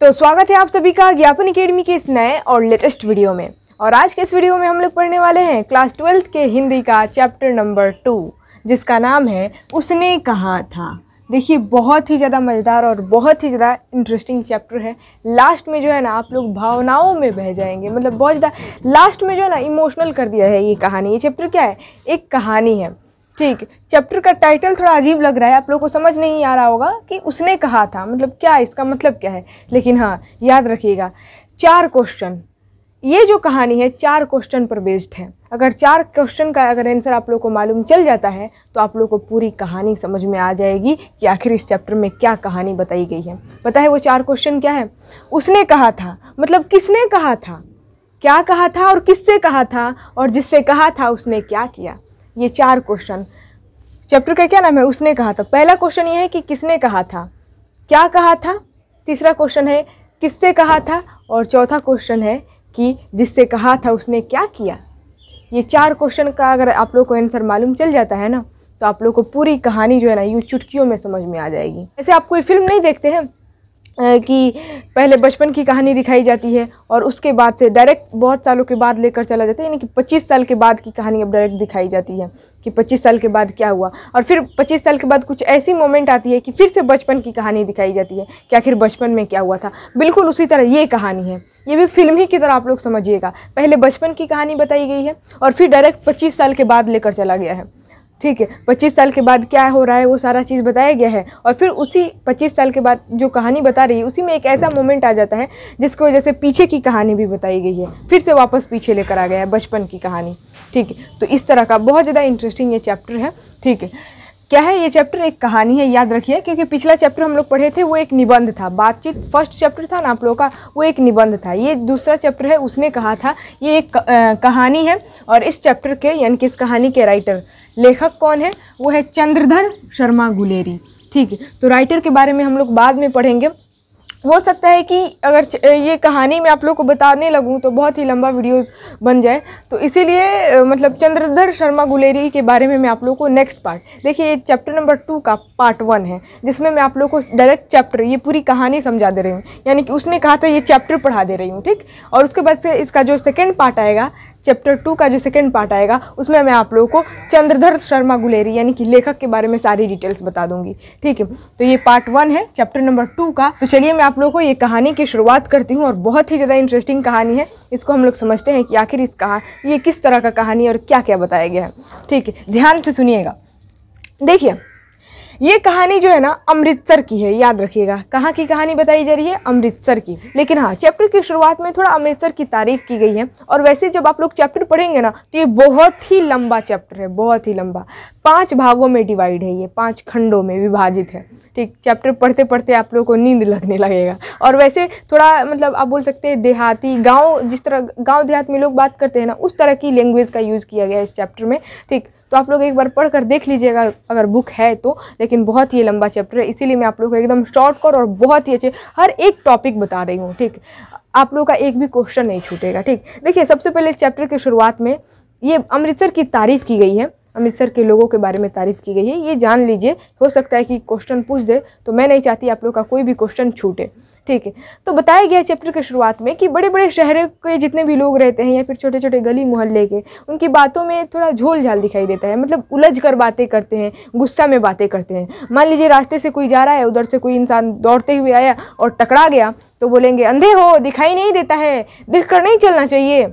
तो स्वागत है आप सभी का ज्ञापन अकेडमी के इस नए और लेटेस्ट वीडियो में और आज के इस वीडियो में हम लोग पढ़ने वाले हैं क्लास ट्वेल्थ के हिंदी का चैप्टर नंबर टू जिसका नाम है उसने कहा था देखिए बहुत ही ज़्यादा मज़ेदार और बहुत ही ज़्यादा इंटरेस्टिंग चैप्टर है लास्ट में जो है ना आप लोग भावनाओं में बह जाएंगे मतलब बहुत ज़्यादा लास्ट में जो है ना इमोशनल कर दिया है ये कहानी ये चैप्टर क्या है एक कहानी है ठीक चैप्टर का टाइटल थोड़ा अजीब लग रहा है आप लोग को समझ नहीं आ रहा होगा कि उसने कहा था मतलब क्या इसका मतलब क्या है लेकिन हाँ याद रखिएगा चार क्वेश्चन ये जो कहानी है चार क्वेश्चन पर बेस्ड है अगर चार क्वेश्चन का अगर आंसर आप लोग को मालूम चल जाता है तो आप लोग को पूरी कहानी समझ में आ जाएगी कि आखिर इस चैप्टर में क्या कहानी बताई गई है पता है वो चार क्वेश्चन क्या है उसने कहा था मतलब किसने कहा था क्या कहा था और किससे कहा था और जिससे कहा था उसने क्या किया ये चार क्वेश्चन चैप्टर का क्या नाम है उसने कहा था पहला क्वेश्चन ये है कि किसने कहा था क्या कहा था तीसरा क्वेश्चन है किससे कहा था और चौथा क्वेश्चन है कि जिससे कहा था उसने क्या किया ये चार क्वेश्चन का अगर आप लोग को आंसर मालूम चल जाता है ना तो आप लोग को पूरी कहानी जो है ना यूँ चुटकियों में समझ में आ जाएगी ऐसे आप कोई फिल्म नहीं देखते हैं कि पहले बचपन की कहानी दिखाई जाती है और उसके बाद से डायरेक्ट बहुत सालों के बाद लेकर चला जाता है यानी कि 25 साल के बाद की कहानी अब डायरेक्ट दिखाई जाती है कि 25 साल के बाद क्या हुआ और फिर 25 साल के बाद कुछ ऐसी मोमेंट आती है कि फिर से बचपन की कहानी दिखाई जाती है कि आखिर बचपन में क्या हुआ था बिल्कुल उसी तरह ये कहानी है ये भी फिल्म ही की तरह आप लोग समझिएगा पहले बचपन की कहानी बताई गई है और फिर डायरेक्ट पच्चीस साल के बाद लेकर चला गया है ठीक है पच्चीस साल के बाद क्या हो रहा है वो सारा चीज़ बताया गया है और फिर उसी पच्चीस साल के बाद जो कहानी बता रही है उसी में एक ऐसा मोमेंट आ जाता है जिसकी वजह से पीछे की कहानी भी बताई गई है फिर से वापस पीछे लेकर आ गया है बचपन की कहानी ठीक है तो इस तरह का बहुत ज़्यादा इंटरेस्टिंग ये चैप्टर है ठीक है क्या है ये चैप्टर एक कहानी है याद रखिए क्योंकि पिछला चैप्टर हम लोग पढ़े थे वो एक निबंध था बातचीत फर्स्ट चैप्टर था ना आप लोगों का वो एक निबंध था ये दूसरा चैप्टर है उसने कहा था ये एक कहानी है और इस चैप्टर के यानी कि इस कहानी के राइटर लेखक कौन है वो है चंद्रधर शर्मा गुलेरी ठीक है तो राइटर के बारे में हम लोग बाद में पढ़ेंगे हो सकता है कि अगर ये कहानी मैं आप लोग को बताने लगूँ तो बहुत ही लंबा वीडियोस बन जाए तो इसीलिए मतलब चंद्रधर शर्मा गुलेरी के बारे में मैं आप लोग को नेक्स्ट पार्ट देखिए ये चैप्टर नंबर टू का पार्ट वन है जिसमें मैं आप लोग को डायरेक्ट चैप्टर ये पूरी कहानी समझा दे रही हूँ यानी कि उसने कहा था ये चैप्टर पढ़ा दे रही हूँ ठीक और उसके बाद से इसका जो सेकेंड पार्ट आएगा चैप्टर टू का जो सेकेंड पार्ट आएगा उसमें मैं आप लोगों को चंद्रधर शर्मा गुलेरी यानी कि लेखक के बारे में सारी डिटेल्स बता दूंगी ठीक है तो ये पार्ट वन है चैप्टर नंबर टू का तो चलिए मैं आप लोगों को ये कहानी की शुरुआत करती हूँ और बहुत ही ज़्यादा इंटरेस्टिंग कहानी है इसको हम लोग समझते हैं कि आखिर इस कहा ये किस तरह का कहानी और क्या क्या बताया गया है ठीक है ध्यान से सुनिएगा देखिए ये कहानी जो है ना अमृतसर की है याद रखिएगा कहाँ की कहानी बताई जा रही है अमृतसर की लेकिन हाँ चैप्टर की शुरुआत में थोड़ा अमृतसर की तारीफ की गई है और वैसे जब आप लोग चैप्टर पढ़ेंगे ना तो ये बहुत ही लंबा चैप्टर है बहुत ही लंबा पाँच भागों में डिवाइड है ये पाँच खंडों में विभाजित है ठीक चैप्टर पढ़ते पढ़ते आप लोगों को नींद लगने लगेगा और वैसे थोड़ा मतलब आप बोल सकते हैं देहाती गांव जिस तरह गांव देहात में लोग बात करते हैं ना उस तरह की लैंग्वेज का यूज़ किया गया है इस चैप्टर में ठीक तो आप लोग एक बार पढ़ कर देख लीजिएगा अगर बुक है तो लेकिन बहुत ही लंबा चैप्टर है इसीलिए मैं आप लोग को एकदम शॉर्ट कर और बहुत ही अच्छे हर एक टॉपिक बता रही हूँ ठीक आप लोगों का एक भी क्वेश्चन नहीं छूटेगा ठीक देखिए सबसे पहले इस चैप्टर की शुरुआत में ये अमृतसर की तारीफ़ की गई है अमृतसर के लोगों के बारे में तारीफ की गई है ये जान लीजिए हो सकता है कि क्वेश्चन पूछ दे तो मैं नहीं चाहती आप लोग का कोई भी क्वेश्चन छूटे ठीक है तो बताया गया चैप्टर के शुरुआत में कि बड़े बड़े शहर के जितने भी लोग रहते हैं या फिर छोटे छोटे गली मोहल्ले के उनकी बातों में थोड़ा झोल झाल दिखाई देता है मतलब उलझ कर बातें करते हैं गुस्सा में बातें करते हैं मान लीजिए रास्ते से कोई जा रहा है उधर से कोई इंसान दौड़ते हुए आया और टकरा गया तो बोलेंगे अंधे हो दिखाई नहीं देता है दिख कर नहीं चलना चाहिए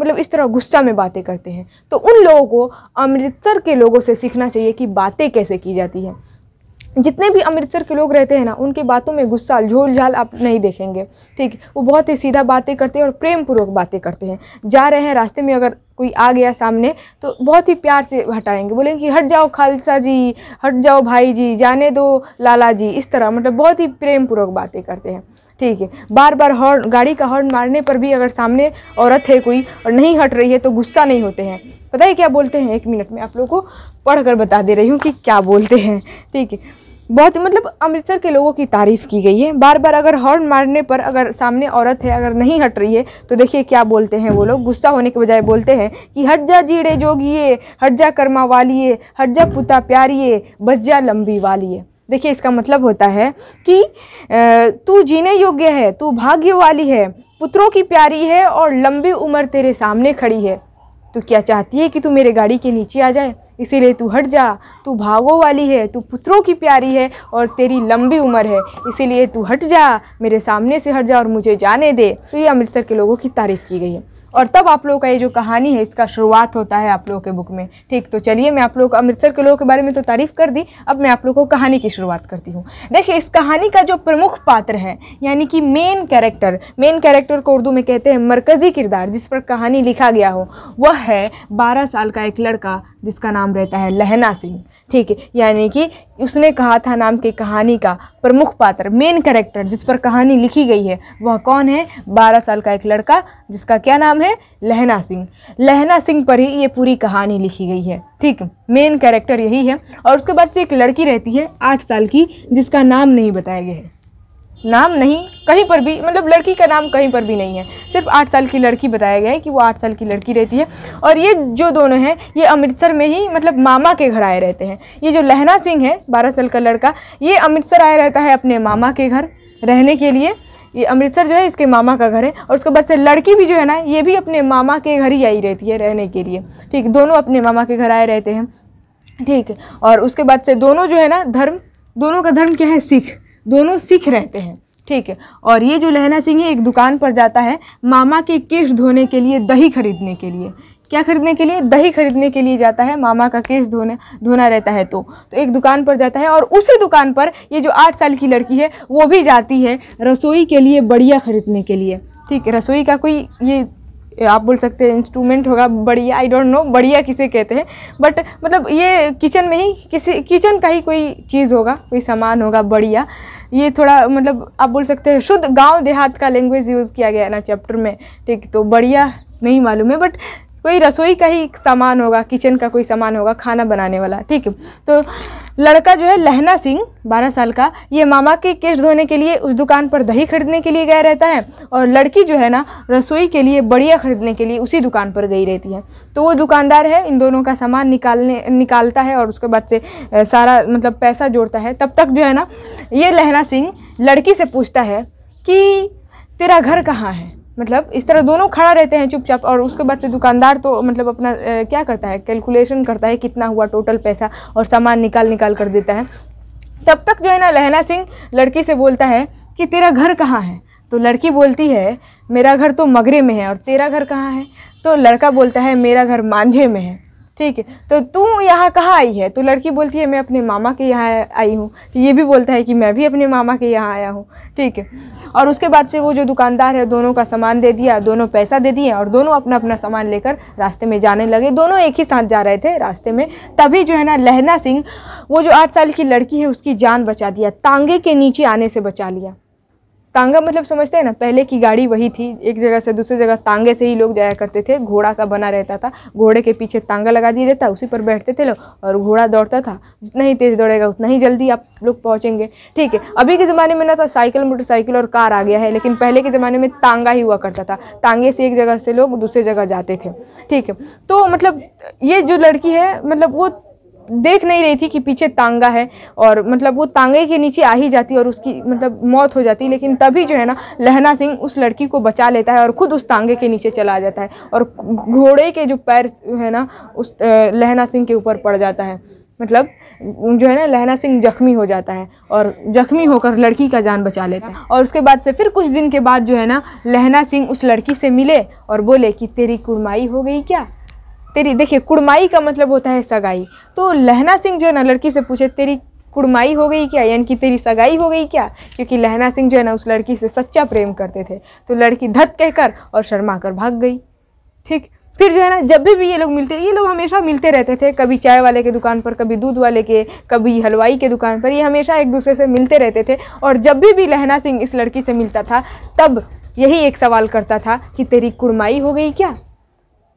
मतलब इस तरह गुस्सा में बातें करते हैं तो उन लोगों को अमृतसर के लोगों से सीखना चाहिए कि बातें कैसे की जाती हैं जितने भी अमृतसर के लोग रहते हैं ना उनके बातों में गुस्सा झोल झाल आप नहीं देखेंगे ठीक वो बहुत ही सीधा बातें करते हैं और प्रेम पूर्वक बातें करते हैं जा रहे हैं रास्ते में अगर कोई आ गया सामने तो बहुत ही प्यार से हटाएंगे बोलेंगे कि हट जाओ खालसा जी हट जाओ भाई जी जाने दो लाला जी इस तरह मतलब बहुत ही प्रेम पूर्वक बातें करते हैं ठीक है बार बार हॉर्न गाड़ी का हॉर्न मारने पर भी अगर सामने औरत है कोई और नहीं हट रही है तो गुस्सा नहीं होते हैं पता है क्या बोलते हैं एक मिनट में आप लोगों को पढ़ कर बता दे रही हूँ कि क्या बोलते हैं ठीक है बहुत मतलब अमृतसर के लोगों की तारीफ़ की गई है बार बार अगर हॉर्न मारने पर अगर सामने औरत है अगर नहीं हट रही है तो देखिए क्या बोलते हैं वो लोग गुस्सा होने के बजाय बोलते हैं कि हट जा जीड़े जोगिए हट जा कर्मा वालिए हट जा पुता प्यारिए बस जा लंबी वालिए देखिए इसका मतलब होता है कि तू जीने योग्य है तू भाग्य वाली है पुत्रों की प्यारी है और लंबी उम्र तेरे सामने खड़ी है तो क्या चाहती है कि तू मेरे गाड़ी के नीचे आ जाए इसीलिए तू हट जा तू भागों वाली है तू पुत्रों की प्यारी है और तेरी लंबी उम्र है इसीलिए तू हट जा मेरे सामने से हट जा और मुझे जाने दे तो ये अमृतसर के लोगों की तारीफ़ की गई है और तब आप लोगों का ये जो कहानी है इसका शुरुआत होता है आप लोगों के बुक में ठीक तो चलिए मैं आप लोगों को अमृतसर के लोगों के बारे में तो तारीफ़ कर दी अब मैं आप लोगों को कहानी की शुरुआत करती हूँ देखिए इस कहानी का जो प्रमुख पात्र है यानी कि मेन कैरेक्टर मेन कैरेक्टर को उर्दू में कहते हैं मरकज़ी किरदार जिस पर कहानी लिखा गया हो वह है बारह साल का एक लड़का जिसका नाम रहता है लहना सिंह ठीक है यानी कि उसने कहा था नाम की कहानी का प्रमुख पात्र मेन कैरेक्टर जिस पर कहानी लिखी गई है वह कौन है बारह साल का एक लड़का जिसका क्या नाम है लहना सिंह लहना सिंह पर ही ये पूरी कहानी लिखी गई है ठीक मेन कैरेक्टर यही है और उसके बाद से एक लड़की रहती है आठ साल की जिसका नाम नहीं बताया गया है नाम नहीं कहीं पर भी मतलब लड़की का नाम कहीं पर भी नहीं है सिर्फ आठ साल की लड़की बताया गया है कि वो आठ साल की लड़की रहती है और ये जो दोनों हैं ये अमृतसर में ही मतलब मामा के घर आए रहते हैं ये जो लहना सिंह है बारह साल का लड़का ये अमृतसर आया रहता है अपने मामा के घर रहने के लिए ये अमृतसर जो है इसके मामा का घर है और उसके बाद से लड़की भी जो है ना ये भी अपने मामा के घर ही आई रहती है रहने के लिए ठीक दोनों अपने मामा के घर आए रहते हैं ठीक और उसके बाद से दोनों जो है ना धर्म दोनों का धर्म क्या है सिख दोनों सिख रहते हैं ठीक है और ये जो लहना सिंह है एक दुकान पर जाता है मामा के केश धोने के लिए दही खरीदने के लिए क्या खरीदने के लिए दही खरीदने के लिए जाता है मामा का केस धोने धोना रहता है तो तो एक दुकान पर जाता है और उसी दुकान पर ये जो आठ साल की लड़की है वो भी जाती है रसोई के लिए बढ़िया खरीदने के लिए ठीक है रसोई का कोई ये आप बोल सकते हैं इंस्ट्रूमेंट होगा बढ़िया आई डोंट नो बढ़िया किसे कहते हैं बट मतलब ये किचन में ही किसी किचन का ही कोई चीज़ होगा कोई सामान होगा बढ़िया ये थोड़ा मतलब आप बोल सकते हैं शुद्ध गांव देहात का लैंग्वेज यूज़ किया गया है ना चैप्टर में ठीक तो बढ़िया नहीं मालूम है बट कोई रसोई का ही सामान होगा किचन का कोई सामान होगा खाना बनाने वाला ठीक है तो लड़का जो है लहना सिंह 12 साल का ये मामा के केश धोने के लिए उस दुकान पर दही खरीदने के लिए गया रहता है और लड़की जो है ना रसोई के लिए बढ़िया खरीदने के लिए उसी दुकान पर गई रहती है तो वो दुकानदार है इन दोनों का सामान निकालने निकालता है और उसके बाद से सारा मतलब पैसा जोड़ता है तब तक जो है ना ये लहना सिंह लड़की से पूछता है कि तेरा घर कहाँ है मतलब इस तरह दोनों खड़ा रहते हैं चुपचाप और उसके बाद से दुकानदार तो मतलब अपना ए, क्या करता है कैलकुलेशन करता है कितना हुआ टोटल पैसा और सामान निकाल निकाल कर देता है तब तक जो है ना लहना सिंह लड़की से बोलता है कि तेरा घर कहाँ है तो लड़की बोलती है मेरा घर तो मगरे में है और तेरा घर कहाँ है तो लड़का बोलता है मेरा घर मांझे में है ठीक है तो तू यहाँ कहाँ आई है तो लड़की बोलती है मैं अपने मामा के यहाँ आई हूँ तो ये भी बोलता है कि मैं भी अपने मामा के यहाँ आया हूँ ठीक है और उसके बाद से वो जो दुकानदार है दोनों का सामान दे दिया दोनों पैसा दे दिए और दोनों अपना अपना सामान लेकर रास्ते में जाने लगे दोनों एक ही साथ जा रहे थे रास्ते में तभी जो है ना लहना सिंह वो जो आठ साल की लड़की है उसकी जान बचा दिया तांगे के नीचे आने से बचा लिया तांगा मतलब समझते हैं ना पहले की गाड़ी वही थी एक जगह से दूसरी जगह तांगे से ही लोग जाया करते थे घोड़ा का बना रहता था घोड़े के पीछे तांगा लगा दिया जाता उसी पर बैठते थे लोग और घोड़ा दौड़ता था जितना ही तेज़ दौड़ेगा उतना ही जल्दी आप लोग पहुँचेंगे ठीक है अभी के ज़माने में ना तो साइकिल मोटरसाइकिल और कार आ गया है लेकिन पहले के ज़माने में तांगा ही हुआ करता था तांगे से एक जगह से लोग दूसरे जगह जाते थे ठीक है तो मतलब ये जो लड़की है मतलब वो देख नहीं रही थी कि पीछे तांगा है और मतलब वो तांगे के नीचे आ ही जाती और उसकी मतलब मौत हो जाती लेकिन तभी जो है ना लहना सिंह उस लड़की को बचा लेता है और ख़ुद उस तांगे के नीचे चला जाता है और घोड़े के जो पैर है ना उस लहना सिंह के ऊपर पड़ जाता है मतलब जो है ना लहना सिंह जख्मी हो जाता है और जख्मी होकर लड़की का जान बचा लेता है और उसके बाद से फिर कुछ दिन के बाद जो है ना लहना सिंह उस लड़की से मिले और बोले कि तेरी कुरमाई हो गई क्या तेरी देखिए कुड़माई का मतलब होता है सगाई तो लहना सिंह जो है ना लड़की से पूछे तेरी कुड़माई हो गई क्या यानी कि तेरी सगाई हो गई क्या क्योंकि लहना सिंह जो है ना उस लड़की से सच्चा प्रेम करते थे तो लड़की धत कहकर और शर्मा कर भाग गई ठीक फिर जो है ना जब भी भी ये लोग मिलते ये लोग हमेशा मिलते रहते थे कभी चाय वाले के दुकान पर कभी दूध वाले के कभी हलवाई के दुकान पर ये हमेशा एक दूसरे से मिलते रहते थे और जब भी भी लहना सिंह इस लड़की से मिलता था तब यही एक सवाल करता था कि तेरी कुड़माई हो गई क्या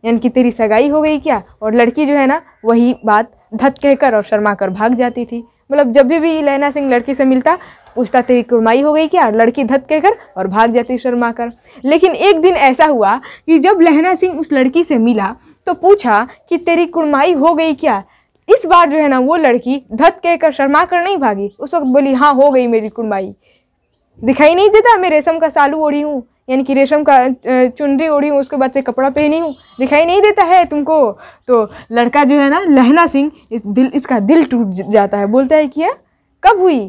यानी कि तेरी सगाई हो गई क्या और लड़की जो है ना वही बात धत कहकर और शर्मा कर भाग जाती थी मतलब जब भी भी लैना सिंह लड़की से मिलता तो पूछता तेरी कुरमाई हो गई क्या लड़की धत कहकर और भाग जाती शर्मा कर लेकिन एक दिन ऐसा हुआ कि जब लहना सिंह उस लड़की से मिला तो पूछा कि तेरी कुरमाई हो गई क्या इस बार जो है ना वो लड़की धत कहकर शर्मा कर नहीं भागी उस वक्त बोली हाँ हो गई मेरी कुरमाई दिखाई नहीं देता मैं रेशम का सालू ओढ़ी हूँ यानी कि रेशम का चुनरी ओढ़ी हूँ उसके बाद से कपड़ा पहनी हूँ दिखाई नहीं देता है तुमको तो लड़का जो है ना लहना सिंह इस दिल इसका दिल टूट जाता है बोलता है कि कब हुई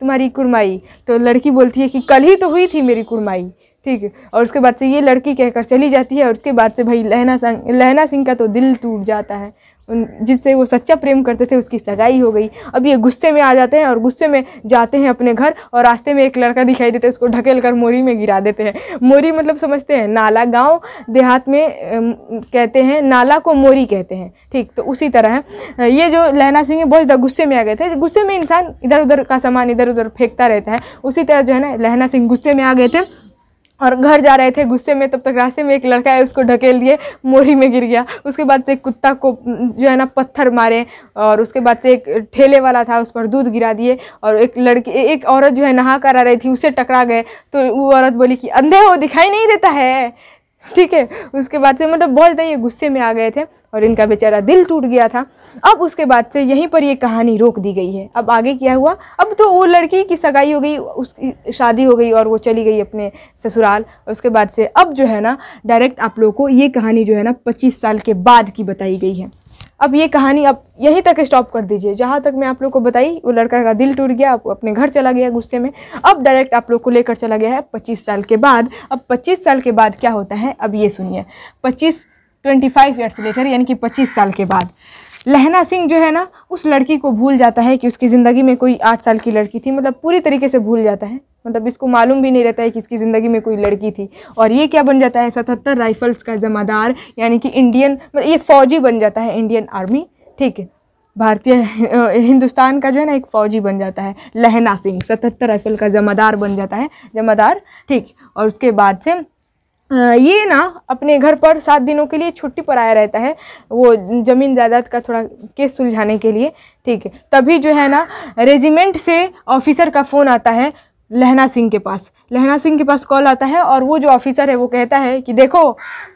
तुम्हारी कुरमाई तो लड़की बोलती है कि कल ही तो हुई थी मेरी कुरमाई ठीक है और उसके बाद से ये लड़की कहकर चली जाती है और उसके बाद से भाई लहना सिंह लहना सिंह का तो दिल टूट जाता है उन जिससे वो सच्चा प्रेम करते थे उसकी सगाई हो गई अब ये गुस्से में आ जाते हैं और गुस्से में जाते हैं अपने घर और रास्ते में एक लड़का दिखाई देता है उसको ढकेल कर मोरी में गिरा देते हैं मोरी मतलब समझते हैं नाला गांव देहात में कहते हैं नाला को मोरी कहते हैं ठीक तो उसी तरह है ये जो लहना सिंह है बहुत ज़्यादा गुस्से में आ गए थे गुस्से में इंसान इधर उधर का सामान इधर उधर फेंकता रहता है उसी तरह जो है ना लहना सिंह गुस्से में आ गए थे और घर जा रहे थे गुस्से में तब तक रास्ते में एक लड़का है उसको ढकेल दिए मोरी में गिर गया उसके बाद से एक कुत्ता को जो है ना पत्थर मारे और उसके बाद से एक ठेले वाला था उस पर दूध गिरा दिए और एक लड़की एक औरत जो है नहा कर आ रही थी उससे टकरा गए तो वो औरत बोली कि अंधे हो दिखाई नहीं देता है ठीक है उसके बाद से मतलब बहुत ज़्यादा ये गुस्से में आ गए थे और इनका बेचारा दिल टूट गया था अब उसके बाद से यहीं पर ये कहानी रोक दी गई है अब आगे क्या हुआ अब तो वो लड़की की सगाई हो गई उसकी शादी हो गई और वो चली गई अपने ससुराल उसके बाद से अब जो है ना डायरेक्ट आप लोगों को ये कहानी जो है ना पच्चीस साल के बाद की बताई गई है अब ये कहानी अब यहीं तक स्टॉप कर दीजिए जहाँ तक मैं आप लोग को बताई वो लड़का का दिल टूट गया वो अपने घर चला गया गुस्से में अब डायरेक्ट आप लोग को लेकर चला गया है पच्चीस साल के बाद अब पच्चीस साल के बाद क्या होता है अब ये सुनिए पच्चीस ट्वेंटी फाइव ईयर्स लेटर यानी कि पच्चीस साल के बाद लहना सिंह जो है ना उस लड़की को भूल जाता है कि उसकी ज़िंदगी में कोई आठ साल की लड़की थी मतलब पूरी तरीके से भूल जाता है मतलब इसको मालूम भी नहीं रहता है कि इसकी ज़िंदगी में कोई लड़की थी और ये क्या बन जाता है सतहत्तर राइफल्स का जमादार यानी कि इंडियन मतलब ये फ़ौजी बन जाता है इंडियन आर्मी ठीक है भारतीय हिंदुस्तान का जो है ना एक फ़ौजी बन जाता है लहना सिंह सतहत्तर राइफल का जमादार बन जाता है जमादार ठीक और उसके बाद से ये ना अपने घर पर सात दिनों के लिए छुट्टी पर आया रहता है वो ज़मीन जायदाद का थोड़ा केस सुलझाने के लिए ठीक है तभी जो है ना रेजिमेंट से ऑफिसर का फ़ोन आता है लहना सिंह के पास लहना सिंह के पास कॉल आता है और वो जो ऑफिसर है वो कहता है कि देखो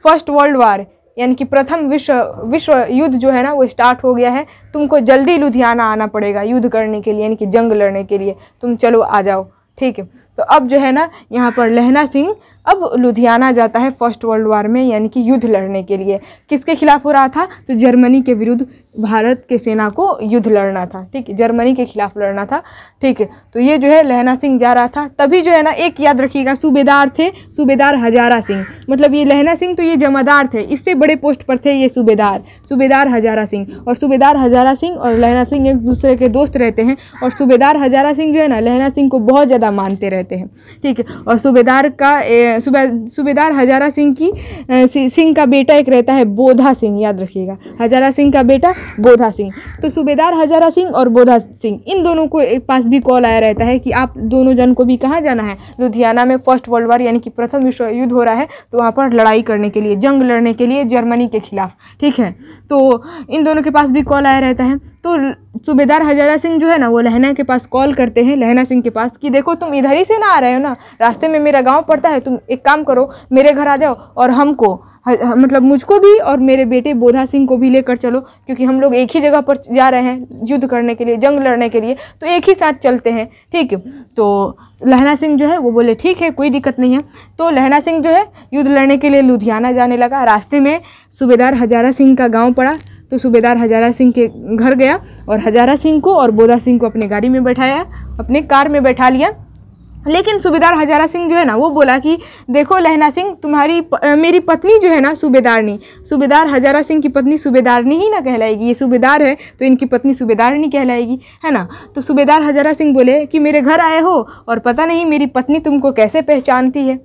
फर्स्ट वर्ल्ड वार यानी कि प्रथम विश्व विश्व युद्ध जो है ना वो स्टार्ट हो गया है तुमको जल्दी लुधियाना आना पड़ेगा युद्ध करने के लिए यानी कि जंग लड़ने के लिए तुम चलो आ जाओ ठीक है तो अब जो है ना यहाँ पर लहना सिंह अब लुधियाना जाता है फर्स्ट वर्ल्ड वार में यानी कि युद्ध लड़ने के लिए किसके खिलाफ हो रहा था तो जर्मनी के विरुद्ध भारत के सेना को युद्ध लड़ना था ठीक है जर्मनी के खिलाफ लड़ना था ठीक है तो ये जो है लहना सिंह जा रहा था तभी जो है ना एक याद रखिएगा सूबेदार थे सूबेदार हजारा सिंह मतलब ये लहना सिंह तो ये जमादार थे इससे बड़े पोस्ट पर थे ये सूबेदार सूबेदार हजारा सिंह और सूबेदार हजारा सिंह और लहना सिंह एक दूसरे के दोस्त रहते हैं और सूबेदार हजारा सिंह जो है ना लहना सिंह को बहुत ज़्यादा मानते रहते हैं ठीक है और सूबेदार का सूबेदार हजारा सिंह की सिंह का बेटा एक रहता है बोधा सिंह याद रखिएगा हजारा सिंह का बेटा बोधा सिंह तो सूबेदार हजारा सिंह और बोधा सिंह इन दोनों को पास भी कॉल आया रहता है कि आप दोनों जन को भी कहाँ जाना है लुधियाना में फर्स्ट वर्ल्ड वॉर यानी कि प्रथम विश्व युद्ध हो रहा है तो वहाँ पर लड़ाई करने के लिए जंग लड़ने के लिए जर्मनी के खिलाफ ठीक है तो इन दोनों के पास भी कॉल आया रहता है तो सूबेदार हजारा सिंह जो है ना वो लहना के पास कॉल करते हैं लहना सिंह के पास कि देखो तुम इधर ही से ना आ रहे हो ना रास्ते में मेरा गांव पड़ता है तुम एक काम करो मेरे घर आ जाओ और हमको हाँ, हाँ, मतलब मुझको भी और मेरे बेटे बोधा सिंह को भी लेकर चलो क्योंकि हम लोग एक ही जगह पर जा रहे हैं युद्ध करने के लिए जंग लड़ने के लिए तो एक ही साथ चलते हैं ठीक है तो लहना सिंह जो है वो बोले ठीक है कोई दिक्कत नहीं है तो लहना सिंह जो है युद्ध लड़ने के लिए लुधियाना जाने लगा रास्ते में सूबेदार हजारा सिंह का गाँव पड़ा तो सूबेदार हजारा सिंह के घर गया और हजारा सिंह को और बोधा सिंह को अपने गाड़ी में बैठाया अपने कार में बैठा लिया लेकिन सूबेदार हजारा सिंह जो है ना वो बोला कि देखो लहना सिंह तुम्हारी प, आ, मेरी पत्नी जो है ना सूबेदारनी सूबेदार हजारा सिंह की पत्नी सूबेदारनी ही ना कहलाएगी ये सूबेदार है तो इनकी पत्नी सूबेदारनी कहलाएगी है ना तो सूबेदार हजारा सिंह बोले कि मेरे घर आए हो और पता नहीं मेरी पत्नी तुमको कैसे पहचानती है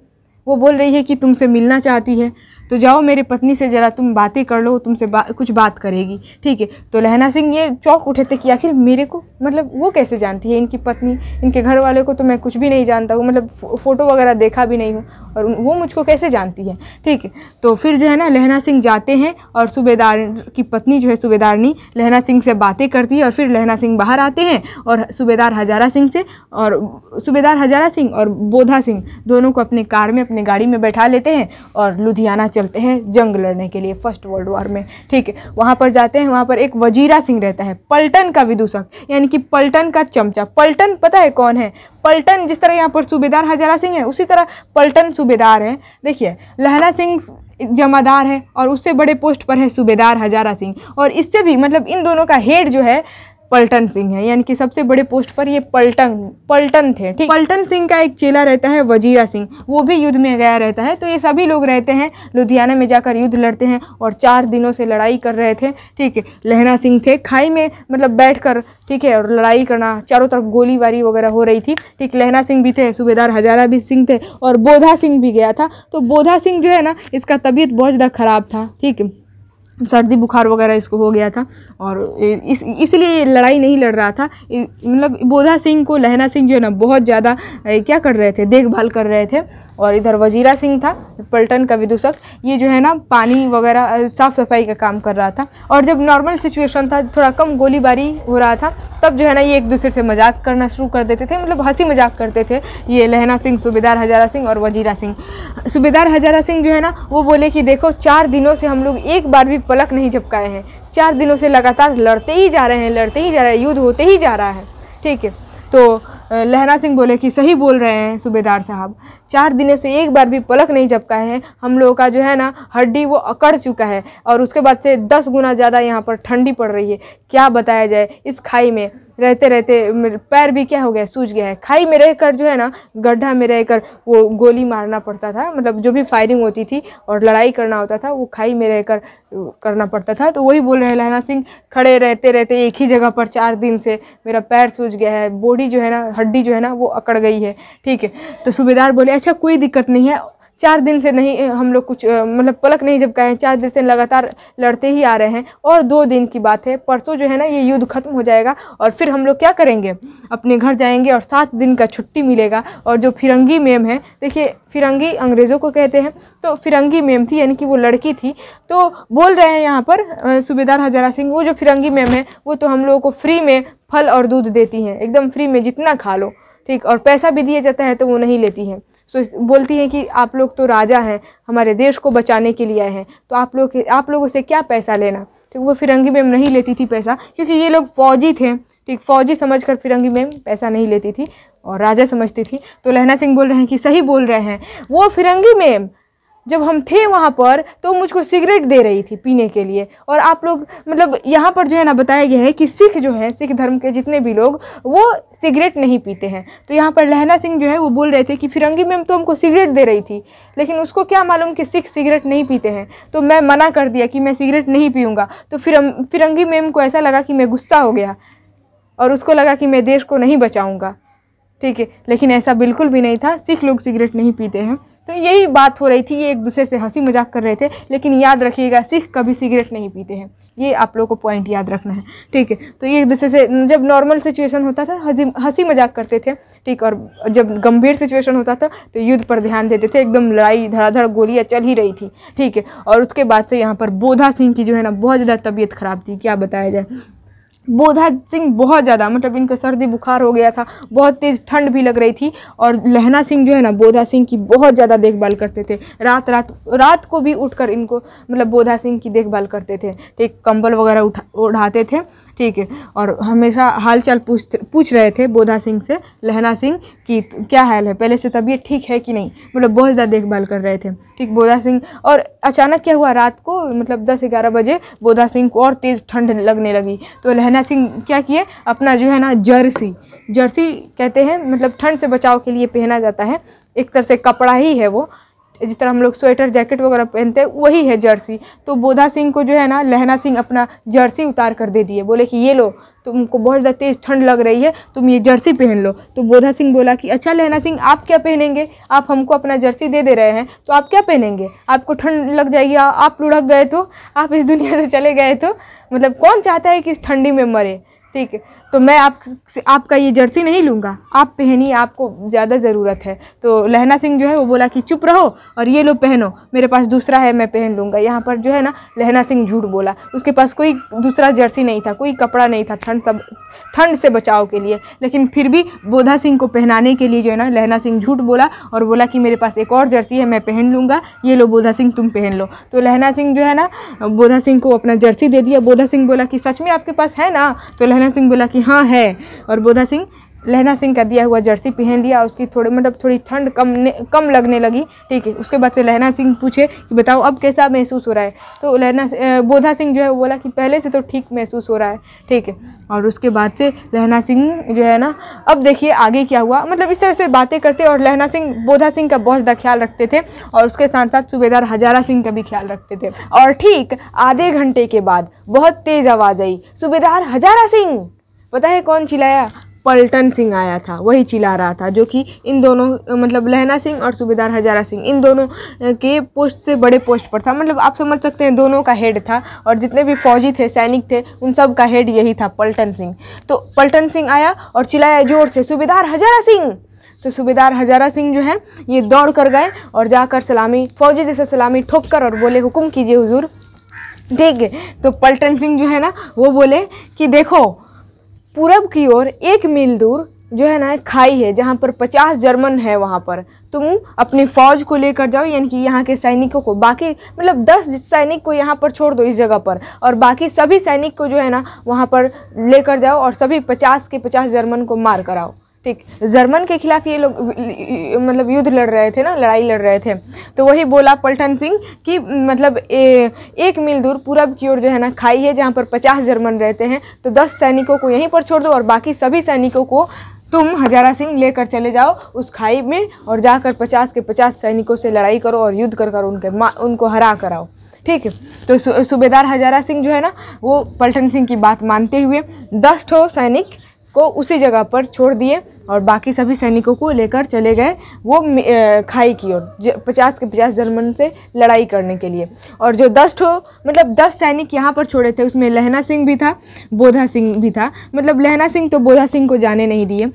वो बोल रही है कि तुमसे मिलना चाहती है तो जाओ मेरी पत्नी से ज़रा तुम बातें कर लो तुमसे बा, कुछ बात करेगी ठीक है तो लहना सिंह ये चौक उठे थे कि आखिर मेरे को मतलब वो कैसे जानती है इनकी पत्नी इनके घर वाले को तो मैं कुछ भी नहीं जानता हूँ मतलब फ़ोटो वगैरह देखा भी नहीं हूँ और वो मुझको कैसे जानती है ठीक है तो फिर जो है ना लहना सिंह जाते हैं और सूबेदार की पत्नी जो है सूबेदारनी लहना सिंह से बातें करती है और फिर लहना सिंह बाहर आते हैं और सूबेदार हजारा सिंह से और सूबेदार हजारा सिंह और बोधा सिंह दोनों को अपने कार में अपनी गाड़ी में बैठा लेते हैं और लुधियाना चलते हैं जंग लड़ने के लिए फर्स्ट वर्ल्ड वॉर में ठीक है वहाँ पर जाते हैं वहाँ पर एक वजीरा सिंह रहता है पलटन का विदूषक यानी कि पलटन का चमचा पलटन पता है कौन है पलटन जिस तरह यहाँ पर सूबेदार हजारा सिंह है उसी तरह पलटन सूबेदार है देखिए लहना सिंह जमादार है और उससे बड़े पोस्ट पर है सूबेदार हजारा सिंह और इससे भी मतलब इन दोनों का हेड जो है पलटन सिंह है यानी कि सबसे बड़े पोस्ट पर ये पलटन पलटन थे ठीक पलटन सिंह का एक चेला रहता है वजीरा सिंह वो भी युद्ध में गया रहता है तो ये सभी लोग रहते हैं लुधियाना में जाकर युद्ध लड़ते हैं और चार दिनों से लड़ाई कर रहे थे ठीक है लहना सिंह थे खाई में मतलब बैठ कर ठीक है और लड़ाई करना चारों तरफ गोलीबारी वगैरह हो रही थी ठीक लहना सिंह भी थे सूबेदार हजारा भी सिंह थे और बोधा सिंह भी गया था तो बोधा सिंह जो है ना इसका तबीयत बहुत ज़्यादा ख़राब था ठीक है सर्दी बुखार वगैरह इसको हो गया था और इस इसलिए लड़ाई नहीं लड़ रहा था मतलब बोधा सिंह को लहना सिंह जो है ना बहुत ज़्यादा क्या कर रहे थे देखभाल कर रहे थे और इधर वजीरा सिंह था पलटन का विदूषक ये जो है ना पानी वगैरह साफ़ सफाई का काम कर रहा था और जब नॉर्मल सिचुएशन था थोड़ा कम गोलीबारी हो रहा था तब जो है ना ये एक दूसरे से मजाक करना शुरू कर देते थे मतलब हंसी मजाक करते थे ये लहना सिंह सूबेदार हजारा सिंह और वजीरा सिंह सूबेदार हजारा सिंह जो है ना वो बोले कि देखो चार दिनों से हम लोग एक बार भी पलक नहीं झपकाए हैं चार दिनों से लगातार लड़ते ही जा रहे हैं लड़ते ही जा रहे हैं युद्ध होते ही जा रहा है ठीक है तो लहरा सिंह बोले कि सही बोल रहे हैं सूबेदार साहब चार दिनों से एक बार भी पलक नहीं झपकाए हैं हम लोगों का जो है ना हड्डी वो अकड़ चुका है और उसके बाद से दस गुना ज़्यादा यहाँ पर ठंडी पड़ रही है क्या बताया जाए इस खाई में रहते रहते पैर भी क्या हो गया सूज गया है खाई में रहकर जो है ना गड्ढा में रहकर वो गोली मारना पड़ता था मतलब जो भी फायरिंग होती थी और लड़ाई करना होता था वो खाई में रहकर करना पड़ता था तो वही बोल रहे लहना सिंह खड़े रहते रहते एक ही जगह पर चार दिन से मेरा पैर सूज गया है बॉडी जो है ना हड्डी जो है ना वो अकड़ गई है ठीक है तो सूबेदार बोले अच्छा कोई दिक्कत नहीं है चार दिन से नहीं हम लोग कुछ मतलब पलक नहीं जब कहें चार दिन से लगातार लड़ते ही आ रहे हैं और दो दिन की बात है परसों जो है ना ये युद्ध खत्म हो जाएगा और फिर हम लोग क्या करेंगे अपने घर जाएंगे और सात दिन का छुट्टी मिलेगा और जो फिरंगी मेम है देखिए फिरंगी अंग्रेज़ों को कहते हैं तो फिरंगी मेम थी यानी कि वो लड़की थी तो बोल रहे हैं यहाँ पर सूबेदार हजारा सिंह वो जो फिरंगी मैम है वो तो हम लोगों को फ्री में फल और दूध देती हैं एकदम फ्री में जितना खा लो ठीक और पैसा भी दिया जाता है तो वो नहीं लेती हैं सो बोलती हैं कि आप लोग तो राजा हैं हमारे देश को बचाने के लिए आए हैं तो आप लोग आप लोगों से क्या पैसा लेना ठीक वो फिरंगी मैम नहीं लेती थी पैसा क्योंकि ये लोग फौजी थे ठीक फौजी समझ कर फिरंगी मैम पैसा नहीं लेती थी और राजा समझती थी तो लहना सिंह बोल रहे हैं कि सही बोल रहे हैं वो फिरंगी मैम जब हम थे वहाँ पर तो मुझको सिगरेट दे रही थी पीने के लिए और आप लोग मतलब यहाँ पर जो है ना बताया गया है कि सिख जो है सिख धर्म के जितने भी लोग वो सिगरेट नहीं पीते हैं तो यहाँ पर लहना सिंह जो है वो बोल रहे थे कि फिरंगी मैम तो हमको सिगरेट दे रही थी लेकिन उसको क्या मालूम कि सिख सिगरेट नहीं पीते हैं तो मैं मना कर दिया कि मैं सिगरेट नहीं पीऊँगा तो फिर फिरंगी मैम को ऐसा लगा कि मैं गुस्सा हो गया और उसको लगा कि मैं देश को नहीं बचाऊँगा ठीक है लेकिन ऐसा बिल्कुल भी नहीं था सिख लोग सिगरेट नहीं पीते हैं तो यही बात हो रही थी ये एक दूसरे से हंसी मजाक कर रहे थे लेकिन याद रखिएगा सिख कभी सिगरेट नहीं पीते हैं ये आप लोगों को पॉइंट याद रखना है ठीक है तो ये एक दूसरे से जब नॉर्मल सिचुएशन होता था हंसी मजाक करते थे ठीक और जब गंभीर सिचुएशन होता था तो युद्ध पर ध्यान देते थे एकदम लड़ाई धड़ाधड़ गोलियाँ चल ही रही थी ठीक है और उसके बाद से यहाँ पर बोधा सिंह की जो है ना बहुत ज़्यादा तबीयत ख़राब थी क्या बताया जाए बोधा सिंह बहुत ज़्यादा मतलब इनका सर्दी बुखार हो गया था बहुत तेज़ ठंड भी लग रही थी और लहना सिंह जो है ना बोधा सिंह की बहुत ज़्यादा देखभाल करते थे रात रात रात को भी उठकर इनको मतलब बोधा सिंह की देखभाल करते थे एक कंबल वगैरह उठा उठाते थे ठीक है और हमेशा हालचाल पूछ पूछ रहे थे बोधा सिंह से लहना सिंह कि क्या हाल है पहले से तबीयत ठीक है कि नहीं मतलब बहुत ज़्यादा देखभाल कर रहे थे ठीक बोधा सिंह और अचानक क्या हुआ रात को मतलब दस ग्यारह बजे बोधा सिंह को और तेज़ ठंड लगने लगी तो लहना सिंह क्या किए अपना जो है ना जर्सी जर्सी कहते हैं मतलब ठंड से बचाव के लिए पहना जाता है एक तरह से कपड़ा ही है वो जिस तरह हम लोग स्वेटर जैकेट वगैरह पहनते हैं वही है जर्सी तो बोधा सिंह को जो है ना लहना सिंह अपना जर्सी उतार कर दे दिए बोले कि ये लो तुमको बहुत ज़्यादा तेज़ ठंड लग रही है तुम ये जर्सी पहन लो तो बोधा सिंह बोला कि अच्छा लहना सिंह आप क्या पहनेंगे आप हमको अपना जर्सी दे दे रहे हैं तो आप क्या पहनेंगे आपको ठंड लग जाएगी आप लुढ़क गए तो आप इस दुनिया से चले गए तो मतलब कौन चाहता है कि इस ठंडी में मरे ठीक है तो मैं आप आपका ये जर्सी नहीं लूँगा आप पहनी आपको ज़्यादा ज़रूरत है तो लहना सिंह जो है वो बोला कि चुप रहो और ये लो पहनो मेरे पास दूसरा है मैं पहन लूँगा यहाँ पर जो है ना लहना सिंह झूठ बोला उसके पास कोई दूसरा जर्सी नहीं था कोई कपड़ा नहीं था ठंड सब ठंड से बचाव के लिए लेकिन फिर भी बोधा सिंह को पहनाने के लिए जो है ना लहना सिंह झूठ बोला और बोला कि मेरे पास एक और जर्सी है मैं पहन लूँगा ये लो बोधा सिंह तुम पहन लो तो लहना सिंह जो है ना बोधा सिंह को अपना जर्सी दे दिया बोधा सिंह बोला कि सच में आपके पास है ना तो लहना सिंह बोला कि हाँ है और बोधा सिंह लहना सिंह का दिया हुआ जर्सी पहन लिया उसकी थोड़े मतलब थोड़ी ठंड कम कम लगने लगी ठीक है उसके बाद से लहना सिंह पूछे कि बताओ अब कैसा महसूस हो रहा है तो लहना बोधा सिंह जो है वो बोला कि पहले से तो ठीक महसूस हो रहा है ठीक है और उसके बाद से लहना सिंह जो है ना अब देखिए आगे क्या हुआ मतलब इस तरह से बातें करते और लहना सिंह बोधा सिंह का बहुत ज़्यादा ख्याल रखते थे और उसके साथ साथ सूबेदार हजारा सिंह का भी ख्याल रखते थे और ठीक आधे घंटे के बाद बहुत तेज़ आवाज़ आई सूबेदार हजारा सिंह पता है कौन चिल्लाया पलटन सिंह आया था वही चिल्ला रहा था जो कि इन दोनों मतलब लहना सिंह और सूबेदार हजारा सिंह इन दोनों के पोस्ट से बड़े पोस्ट पर था मतलब आप समझ सकते हैं दोनों का हेड था और जितने भी फौजी थे सैनिक थे उन सब का हेड यही था पलटन सिंह तो पलटन सिंह आया और चिल्लाया जोर से सूबेदार हजारा सिंह तो सूबेदार हजारा सिंह जो है ये दौड़ कर गए और जाकर सलामी फौजी जैसे सलामी ठोक कर और बोले हुक्म कीजिए हुजूर ठीक है तो पलटन सिंह जो है ना वो बोले कि देखो पूरब की ओर एक मील दूर जो है ना खाई है जहाँ पर पचास जर्मन है वहाँ पर तुम अपनी फौज को लेकर जाओ यानी कि यहाँ के सैनिकों को बाकी मतलब दस सैनिक को यहाँ पर छोड़ दो इस जगह पर और बाकी सभी सैनिक को जो है ना वहाँ पर लेकर जाओ और सभी पचास के पचास जर्मन को मार कराओ ठीक जर्मन के खिलाफ ये लोग मतलब युद्ध लड़ रहे थे ना लड़ाई लड़ रहे थे तो वही बोला पलटन सिंह कि मतलब ए, एक मील दूर पूरब की ओर जो है ना खाई है जहाँ पर पचास जर्मन रहते हैं तो दस सैनिकों को यहीं पर छोड़ दो और बाकी सभी सैनिकों को तुम हजारा सिंह लेकर चले जाओ उस खाई में और जाकर पचास के पचास सैनिकों से लड़ाई करो और युद्ध कर कर उनके उनको हरा कराओ ठीक है तो सूबेदार हजारा सिंह जो है ना वो पलटन सिंह की बात मानते हुए दस ठो सैनिक को उसी जगह पर छोड़ दिए और बाकी सभी सैनिकों को लेकर चले गए वो खाई की ओर पचास के पचास जर्मन से लड़ाई करने के लिए और जो दस ठो मतलब दस सैनिक यहाँ पर छोड़े थे उसमें लहना सिंह भी था बोधा सिंह भी था मतलब लहना सिंह तो बोधा सिंह को जाने नहीं दिए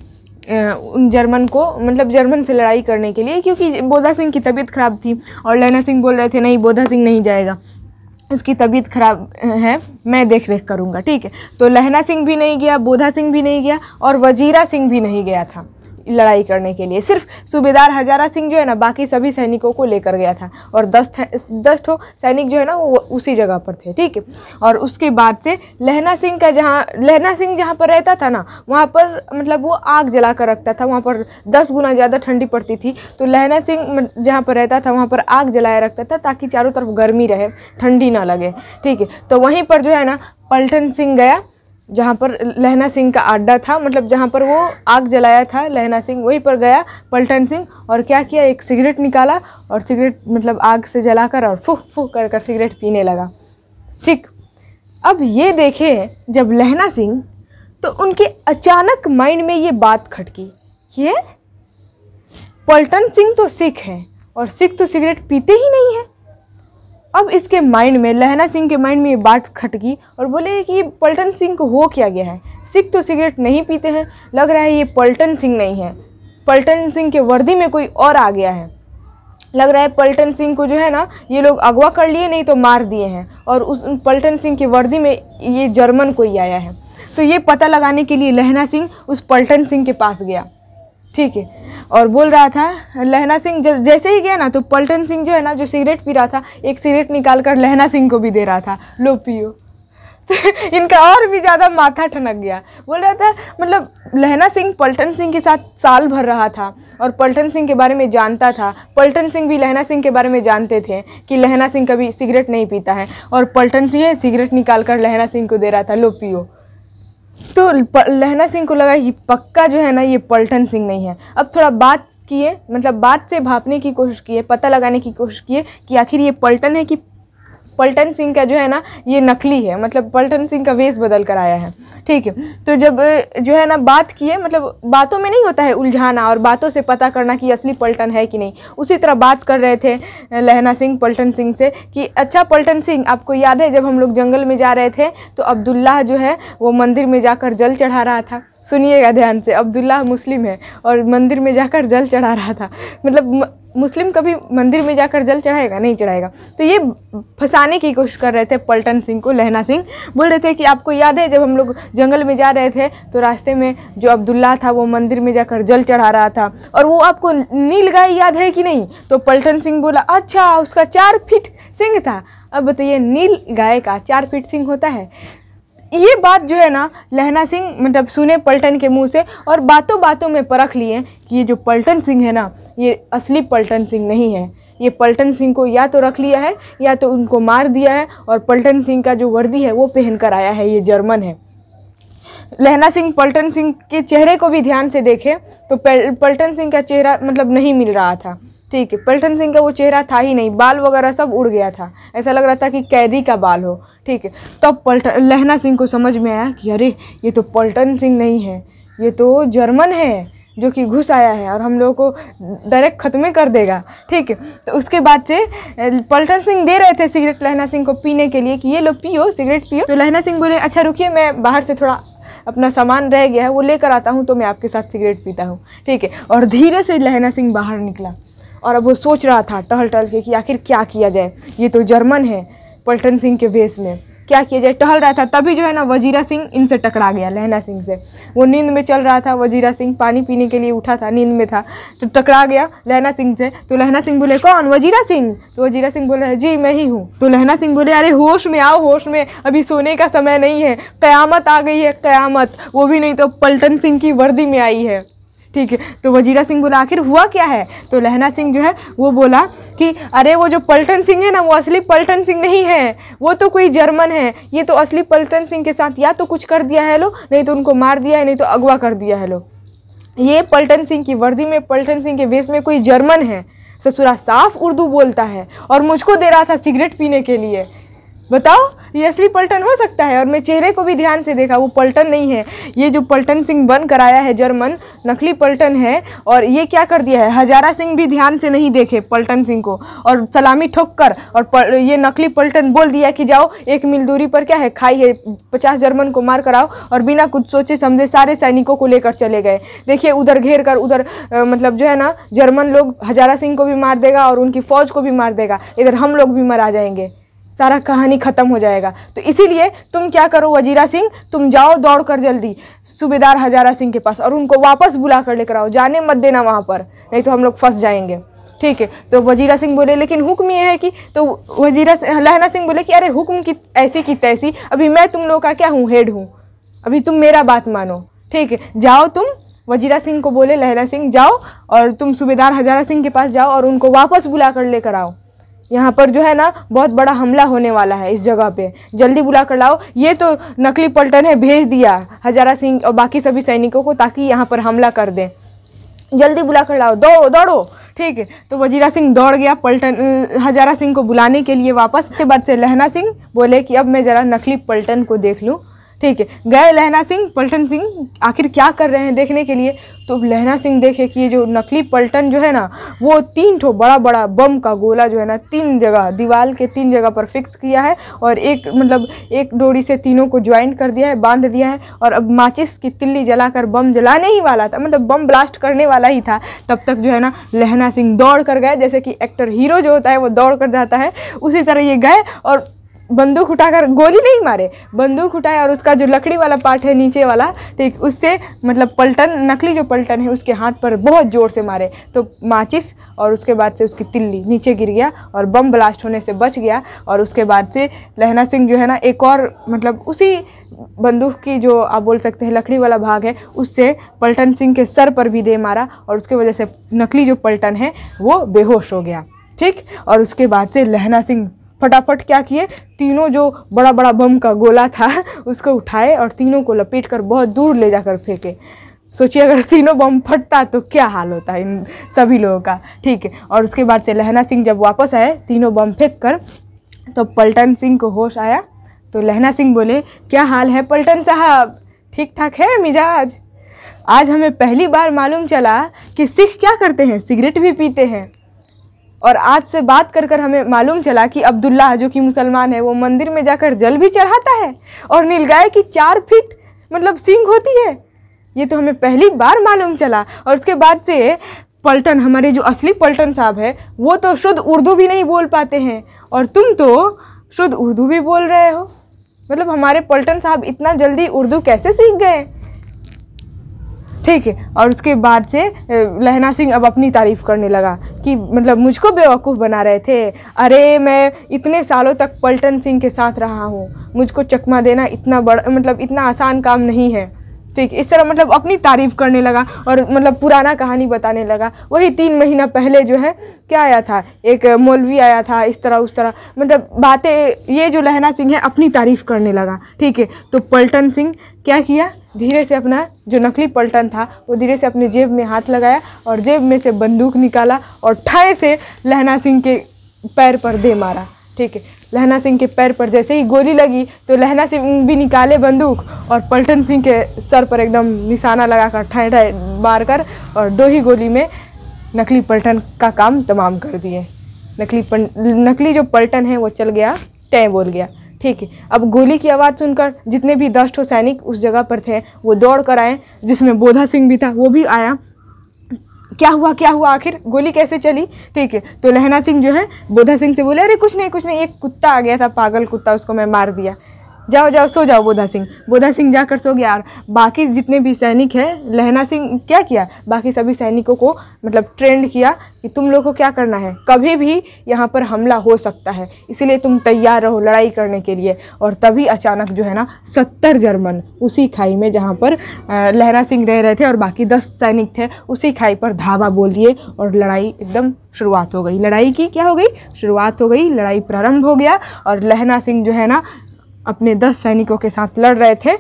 उन जर्मन को मतलब जर्मन से लड़ाई करने के लिए क्योंकि बोधा सिंह की तबीयत खराब थी और लहना सिंह बोल रहे थे नहीं बोधा सिंह नहीं जाएगा इसकी तबीयत खराब है मैं देख रेख करूँगा ठीक है तो लहना सिंह भी नहीं गया बोधा सिंह भी नहीं गया और वजीरा सिंह भी नहीं गया था लड़ाई करने के लिए सिर्फ सूबेदार हजारा सिंह जो है ना बाकी सभी सैनिकों को लेकर गया था और दस दस ठो सैनिक जो है ना वो उसी जगह पर थे ठीक है और उसके बाद से लहना सिंह का जहाँ लहना सिंह जहाँ पर रहता था ना वहाँ पर मतलब वो आग जला कर रखता था वहाँ पर दस गुना ज़्यादा ठंडी पड़ती थी तो लहना सिंह जहाँ पर रहता था वहाँ पर आग जलाया रखता था ताकि चारों तरफ गर्मी रहे ठंडी ना लगे ठीक है तो वहीं पर जो है ना पलटन सिंह गया जहाँ पर लहना सिंह का अड्डा था मतलब जहाँ पर वो आग जलाया था लहना सिंह वहीं पर गया पलटन सिंह और क्या किया एक सिगरेट निकाला और सिगरेट मतलब आग से जलाकर और फूक फूक कर कर सिगरेट पीने लगा ठीक अब ये देखें जब लहना सिंह तो उनके अचानक माइंड में ये बात खटकी ये पलटन सिंह तो सिख हैं और सिख तो सिगरेट पीते ही नहीं हैं अब इसके माइंड में लहना सिंह के माइंड में ये बात खटकी और बोले कि पलटन सिंह को हो क्या गया है सिख तो सिगरेट नहीं पीते हैं लग रहा है ये पलटन सिंह नहीं है पलटन सिंह के वर्दी में कोई और आ गया है लग रहा है पलटन सिंह को जो है ना ये लोग अगवा कर लिए नहीं तो मार दिए हैं और उस पलटन सिंह की वर्दी में ये जर्मन कोई आया है तो ये पता लगाने के लिए लहना सिंह उस पलटन सिंह के पास गया ठीक है और बोल रहा था लहना सिंह जब जैसे ही गया ना तो पलटन सिंह जो है ना जो सिगरेट पी रहा था एक सिगरेट निकाल कर लहना सिंह को भी दे रहा था लो पियो इनका और भी ज़्यादा माथा ठनक गया बोल रहा था मतलब लहना सिंह पलटन सिंह के साथ साल भर रहा था और पलटन सिंह के बारे में जानता था पलटन सिंह भी लहना सिंह के बारे में जानते थे कि लहना सिंह कभी सिगरेट नहीं पीता है और पलटन सिंह सिगरेट निकाल कर लहना सिंह को दे रहा था लो पियो तो लहना सिंह को लगा कि पक्का जो है ना ये पलटन सिंह नहीं है अब थोड़ा बात किए मतलब बात से भापने की कोशिश किए पता लगाने की कोशिश किए कि आखिर ये पलटन है कि पलटन सिंह का जो है ना ये नकली है मतलब पलटन सिंह का वेश बदल कर आया है ठीक है तो जब जो है ना बात किए मतलब बातों में नहीं होता है उलझाना और बातों से पता करना कि असली पलटन है कि नहीं उसी तरह बात कर रहे थे लहना सिंह पलटन सिंह से कि अच्छा पलटन सिंह आपको याद है जब हम लोग जंगल में जा रहे थे तो अब्दुल्ला जो है वो मंदिर में जाकर जल चढ़ा रहा था सुनिएगा ध्यान से अब्दुल्ला मुस्लिम है और मंदिर में जाकर जल चढ़ा रहा था मतलब मुस्लिम कभी मंदिर में जाकर जल चढ़ाएगा नहीं चढ़ाएगा तो ये फंसाने की कोशिश कर रहे थे पलटन सिंह को लहना सिंह बोल रहे थे कि आपको याद है जब हम लोग जंगल में जा रहे थे तो रास्ते में जो अब्दुल्ला था वो मंदिर में जाकर जल चढ़ा रहा था और वो आपको नील गाय याद है कि नहीं तो पलटन सिंह बोला अच्छा उसका चार फिट सिंह था अब बताइए नील गाय का चार फीट सिंह होता है ये बात जो है ना लहना सिंह मतलब सुने पलटन के मुंह से और बातों बातों में परख लिए कि ये जो पलटन सिंह है ना ये असली पलटन सिंह नहीं है ये पलटन सिंह को या तो रख लिया है या तो उनको मार दिया है और पलटन सिंह का जो वर्दी है वो पहन कर आया है ये जर्मन है लहना सिंह पलटन सिंह के चेहरे को भी ध्यान से देखें तो पलटन सिंह का चेहरा मतलब नहीं मिल रहा था ठीक है पलटन सिंह का वो चेहरा था ही नहीं बाल वगैरह सब उड़ गया था ऐसा लग रहा था कि कैदी का बाल हो ठीक है तब पलटन लहना सिंह को समझ में आया कि अरे ये तो पलटन सिंह नहीं है ये तो जर्मन है जो कि घुस आया है और हम लोगों को डायरेक्ट ख़त्म कर देगा ठीक है तो उसके बाद से पलटन सिंह दे रहे थे सिगरेट लहना सिंह को पीने के लिए कि ये लो पियो सिगरेट पियो तो लहना सिंह बोले अच्छा रुकिए मैं बाहर से थोड़ा अपना सामान रह गया है वो लेकर आता हूँ तो मैं आपके साथ सिगरेट पीता हूँ ठीक है और धीरे से लहना सिंह बाहर निकला और अब वो सोच रहा था टहल टहल के कि आखिर क्या किया जाए ये तो जर्मन है पलटन सिंह के भेस में क्या किया जाए टहल रहा था तभी जो है ना वजीरा सिंह इनसे टकरा गया लहना सिंह से वो नींद में चल रहा था वजीरा सिंह पानी पीने के लिए उठा था नींद में था तो टकरा गया लहना सिंह से तो लहना सिंह बोले कौन वजीरा सिंह तो वजीरा सिंह बोले जी मैं ही हूँ तो लहना सिंह बोले अरे होश में आओ होश में अभी सोने का समय नहीं है क़यामत आ गई है क़यामत वो भी नहीं तो पलटन सिंह की वर्दी में आई है ठीक है तो वजीरा सिंह बोला आखिर हुआ क्या है तो लहना सिंह जो है वो बोला कि अरे वो जो पलटन सिंह है ना वो असली पलटन सिंह नहीं है वो तो कोई जर्मन है ये तो असली पलटन सिंह के साथ या तो कुछ कर दिया है लो नहीं तो उनको मार दिया है नहीं तो अगवा कर दिया है लो ये पलटन सिंह की वर्दी में पलटन सिंह के वेश में कोई जर्मन है ससुरा साफ उर्दू बोलता है और मुझको दे रहा था सिगरेट पीने के लिए बताओ ये असली पलटन हो सकता है और मैं चेहरे को भी ध्यान से देखा वो पलटन नहीं है ये जो पलटन सिंह बन कराया है जर्मन नकली पलटन है और ये क्या कर दिया है हजारा सिंह भी ध्यान से नहीं देखे पलटन सिंह को और सलामी ठोक कर और पल, ये नकली पलटन बोल दिया कि जाओ एक मील दूरी पर क्या है खाई है पचास जर्मन को मार कराओ और बिना कुछ सोचे समझे सारे सैनिकों को लेकर चले गए देखिए उधर घेर कर उधर मतलब जो है ना जर्मन लोग हजारा सिंह को भी मार देगा और उनकी फ़ौज को भी मार देगा इधर हम लोग भी मरा जाएंगे सारा कहानी ख़त्म हो जाएगा तो इसीलिए तुम क्या करो वजीरा सिंह तुम जाओ दौड़ कर जल्दी सूबेदार हजारा सिंह के पास और उनको वापस बुला कर लेकर आओ जाने मत देना वहाँ पर नहीं तो हम लोग फंस जाएंगे ठीक है तो वजीरा सिंह बोले लेकिन हुक्म ये है कि तो वजीरा लहना सिंह बोले कि अरे हुक्म की ऐसी की तैसी अभी मैं तुम लोग का क्या हूँ हेड हूँ अभी तुम मेरा बात मानो ठीक है जाओ तुम वजीरा सिंह को बोले लहना सिंह जाओ और तुम सूबेदार हजारा सिंह के पास जाओ और उनको वापस बुला कर लेकर आओ यहाँ पर जो है ना बहुत बड़ा हमला होने वाला है इस जगह पे जल्दी बुला कर लाओ ये तो नकली पलटन है भेज दिया हजारा सिंह और बाकी सभी सैनिकों को ताकि यहाँ पर हमला कर दें जल्दी बुला कर लाओ दौड़ो दौड़ो ठीक है तो वजीरा सिंह दौड़ गया पलटन हजारा सिंह को बुलाने के लिए वापस उसके बाद से लहना सिंह बोले कि अब मैं ज़रा नकली पलटन को देख लूँ ठीक है गए लहना सिंह पलटन सिंह आखिर क्या कर रहे हैं देखने के लिए तो लहना सिंह देखे कि ये जो नकली पलटन जो है ना वो तीन ठो बड़ा बड़ा बम का गोला जो है ना तीन जगह दीवार के तीन जगह पर फिक्स किया है और एक मतलब एक डोरी से तीनों को ज्वाइन कर दिया है बांध दिया है और अब माचिस की तिल्ली जलाकर बम जलाने ही वाला था मतलब बम ब्लास्ट करने वाला ही था तब तक जो है ना लहना सिंह दौड़ कर गए जैसे कि एक्टर हीरो जो होता है वो दौड़ कर जाता है उसी तरह ये गए और बंदूक उठाकर गोली नहीं मारे बंदूक उठाए और उसका जो लकड़ी वाला पार्ट है नीचे वाला ठीक उससे मतलब पलटन नकली जो पलटन है उसके हाथ पर बहुत ज़ोर से मारे तो माचिस और उसके बाद से उसकी तिल्ली नीचे गिर गया और बम ब्लास्ट होने से बच गया और उसके बाद से लहना सिंह जो है ना एक और मतलब उसी बंदूक की जो आप बोल सकते हैं लकड़ी वाला भाग है उससे पलटन सिंह के सर पर भी दे मारा और उसके वजह से नकली जो पलटन है वो बेहोश हो गया ठीक और उसके बाद से लहना सिंह फटाफट क्या किए तीनों जो बड़ा बड़ा बम का गोला था उसको उठाए और तीनों को लपेट कर बहुत दूर ले जाकर फेंके सोचिए अगर तीनों बम फटता तो क्या हाल होता है इन सभी लोगों का ठीक है और उसके बाद से लहना सिंह जब वापस आए तीनों बम फेंक कर तो पलटन सिंह को होश आया तो लहना सिंह बोले क्या हाल है पलटन साहब ठीक ठाक है मिजाज आज हमें पहली बार मालूम चला कि सिख क्या करते हैं सिगरेट भी पीते हैं और आपसे बात कर कर हमें मालूम चला कि अब्दुल्ला जो कि मुसलमान है वो मंदिर में जाकर जल भी चढ़ाता है और नीलगाय की चार फीट मतलब सिंह होती है ये तो हमें पहली बार मालूम चला और उसके बाद से पलटन हमारे जो असली पलटन साहब है वो तो शुद्ध उर्दू भी नहीं बोल पाते हैं और तुम तो शुद्ध उर्दू भी बोल रहे हो मतलब हमारे पलटन साहब इतना जल्दी उर्दू कैसे सीख गए ठीक है और उसके बाद से लहना सिंह अब अपनी तारीफ़ करने लगा कि मतलब मुझको बेवकूफ़ बना रहे थे अरे मैं इतने सालों तक पलटन सिंह के साथ रहा हूँ मुझको चकमा देना इतना बड़ा मतलब इतना आसान काम नहीं है ठीक तो इस तरह मतलब अपनी तारीफ करने लगा और मतलब पुराना कहानी बताने लगा वही तीन महीना पहले जो है क्या आया था एक मौलवी आया था इस तरह उस तरह मतलब बातें ये जो लहना सिंह है अपनी तारीफ करने लगा ठीक है तो पलटन सिंह क्या किया धीरे से अपना जो नकली पलटन था वो धीरे से अपने जेब में हाथ लगाया और जेब में से बंदूक निकाला और ठाए से लहना सिंह के पैर पर दे मारा ठीक है लहना सिंह के पैर पर जैसे ही गोली लगी तो लहना सिंह भी निकाले बंदूक और पलटन सिंह के सर पर एकदम निशाना लगाकर ठाए ठाए मार कर और दो ही गोली में नकली पलटन का काम तमाम कर दिए नकली पन, नकली जो पलटन है वो चल गया तय बोल गया ठीक है अब गोली की आवाज़ सुनकर जितने भी दस ठो सैनिक उस जगह पर थे वो दौड़ कर आए जिसमें बोधा सिंह भी था वो भी आया क्या हुआ क्या हुआ आखिर गोली कैसे चली ठीक है तो लहना सिंह जो है बोधा सिंह से बोले अरे कुछ नहीं कुछ नहीं एक कुत्ता आ गया था पागल कुत्ता उसको मैं मार दिया जाओ जाओ सो जाओ बोधा सिंह बोधा सिंह जाकर सो गया और बाकी जितने भी सैनिक हैं लहना सिंह क्या किया बाकी सभी सैनिकों को मतलब ट्रेंड किया कि तुम लोग को क्या करना है कभी भी यहाँ पर हमला हो सकता है इसीलिए तुम तैयार रहो लड़ाई करने के लिए और तभी अचानक जो है ना सत्तर जर्मन उसी खाई में जहाँ पर लहरा सिंह रह रहे थे और बाकी दस सैनिक थे उसी खाई पर धावा बोल दिए और लड़ाई एकदम शुरुआत हो गई लड़ाई की क्या हो गई शुरुआत हो गई लड़ाई प्रारंभ हो गया और लहना सिंह जो है ना अपने दस सैनिकों के साथ लड़ रहे थे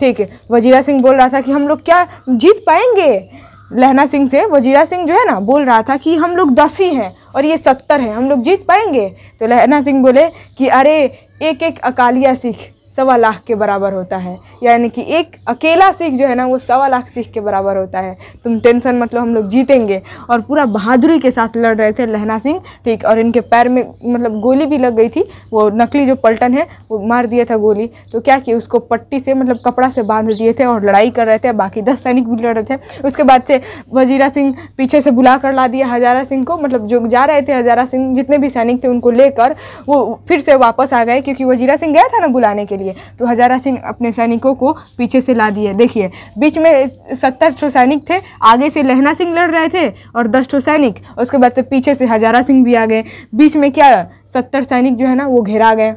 ठीक है वजीरा सिंह बोल रहा था कि हम लोग क्या जीत पाएंगे लहना सिंह से वजीरा सिंह जो है ना बोल रहा था कि हम लोग दस ही हैं और ये सत्तर हैं हम लोग जीत पाएंगे तो लहना सिंह बोले कि अरे एक एक अकालिया सिख सवा लाख के बराबर होता है यानी कि एक अकेला सिख जो है ना वो सवा लाख सिख के बराबर होता है तुम टेंशन मतलब हम लोग जीतेंगे और पूरा बहादुरी के साथ लड़ रहे थे लहना सिंह ठीक और इनके पैर में मतलब गोली भी लग गई थी वो नकली जो पलटन है वो मार दिया था गोली तो क्या कि उसको पट्टी से मतलब कपड़ा से बांध दिए थे और लड़ाई कर रहे थे बाकी दस सैनिक भी लड़ रहे थे उसके बाद से वजीरा सिंह पीछे से बुला कर ला दिया हजारा सिंह को मतलब जो जा रहे थे हजारा सिंह जितने भी सैनिक थे उनको लेकर वो फिर से वापस आ गए क्योंकि वजीरा सिंह गया था ना बुलाने के लिए लिए तो हज़ारा सिंह अपने सैनिकों को पीछे से ला दिए देखिए बीच में सत्तर ठो सैनिक थे आगे से लहना सिंह लड़ रहे थे और दस ठो सैनिक उसके बाद से पीछे से हज़ारा सिंह भी आ गए बीच में क्या सत्तर सैनिक जो है ना वो घेरा गए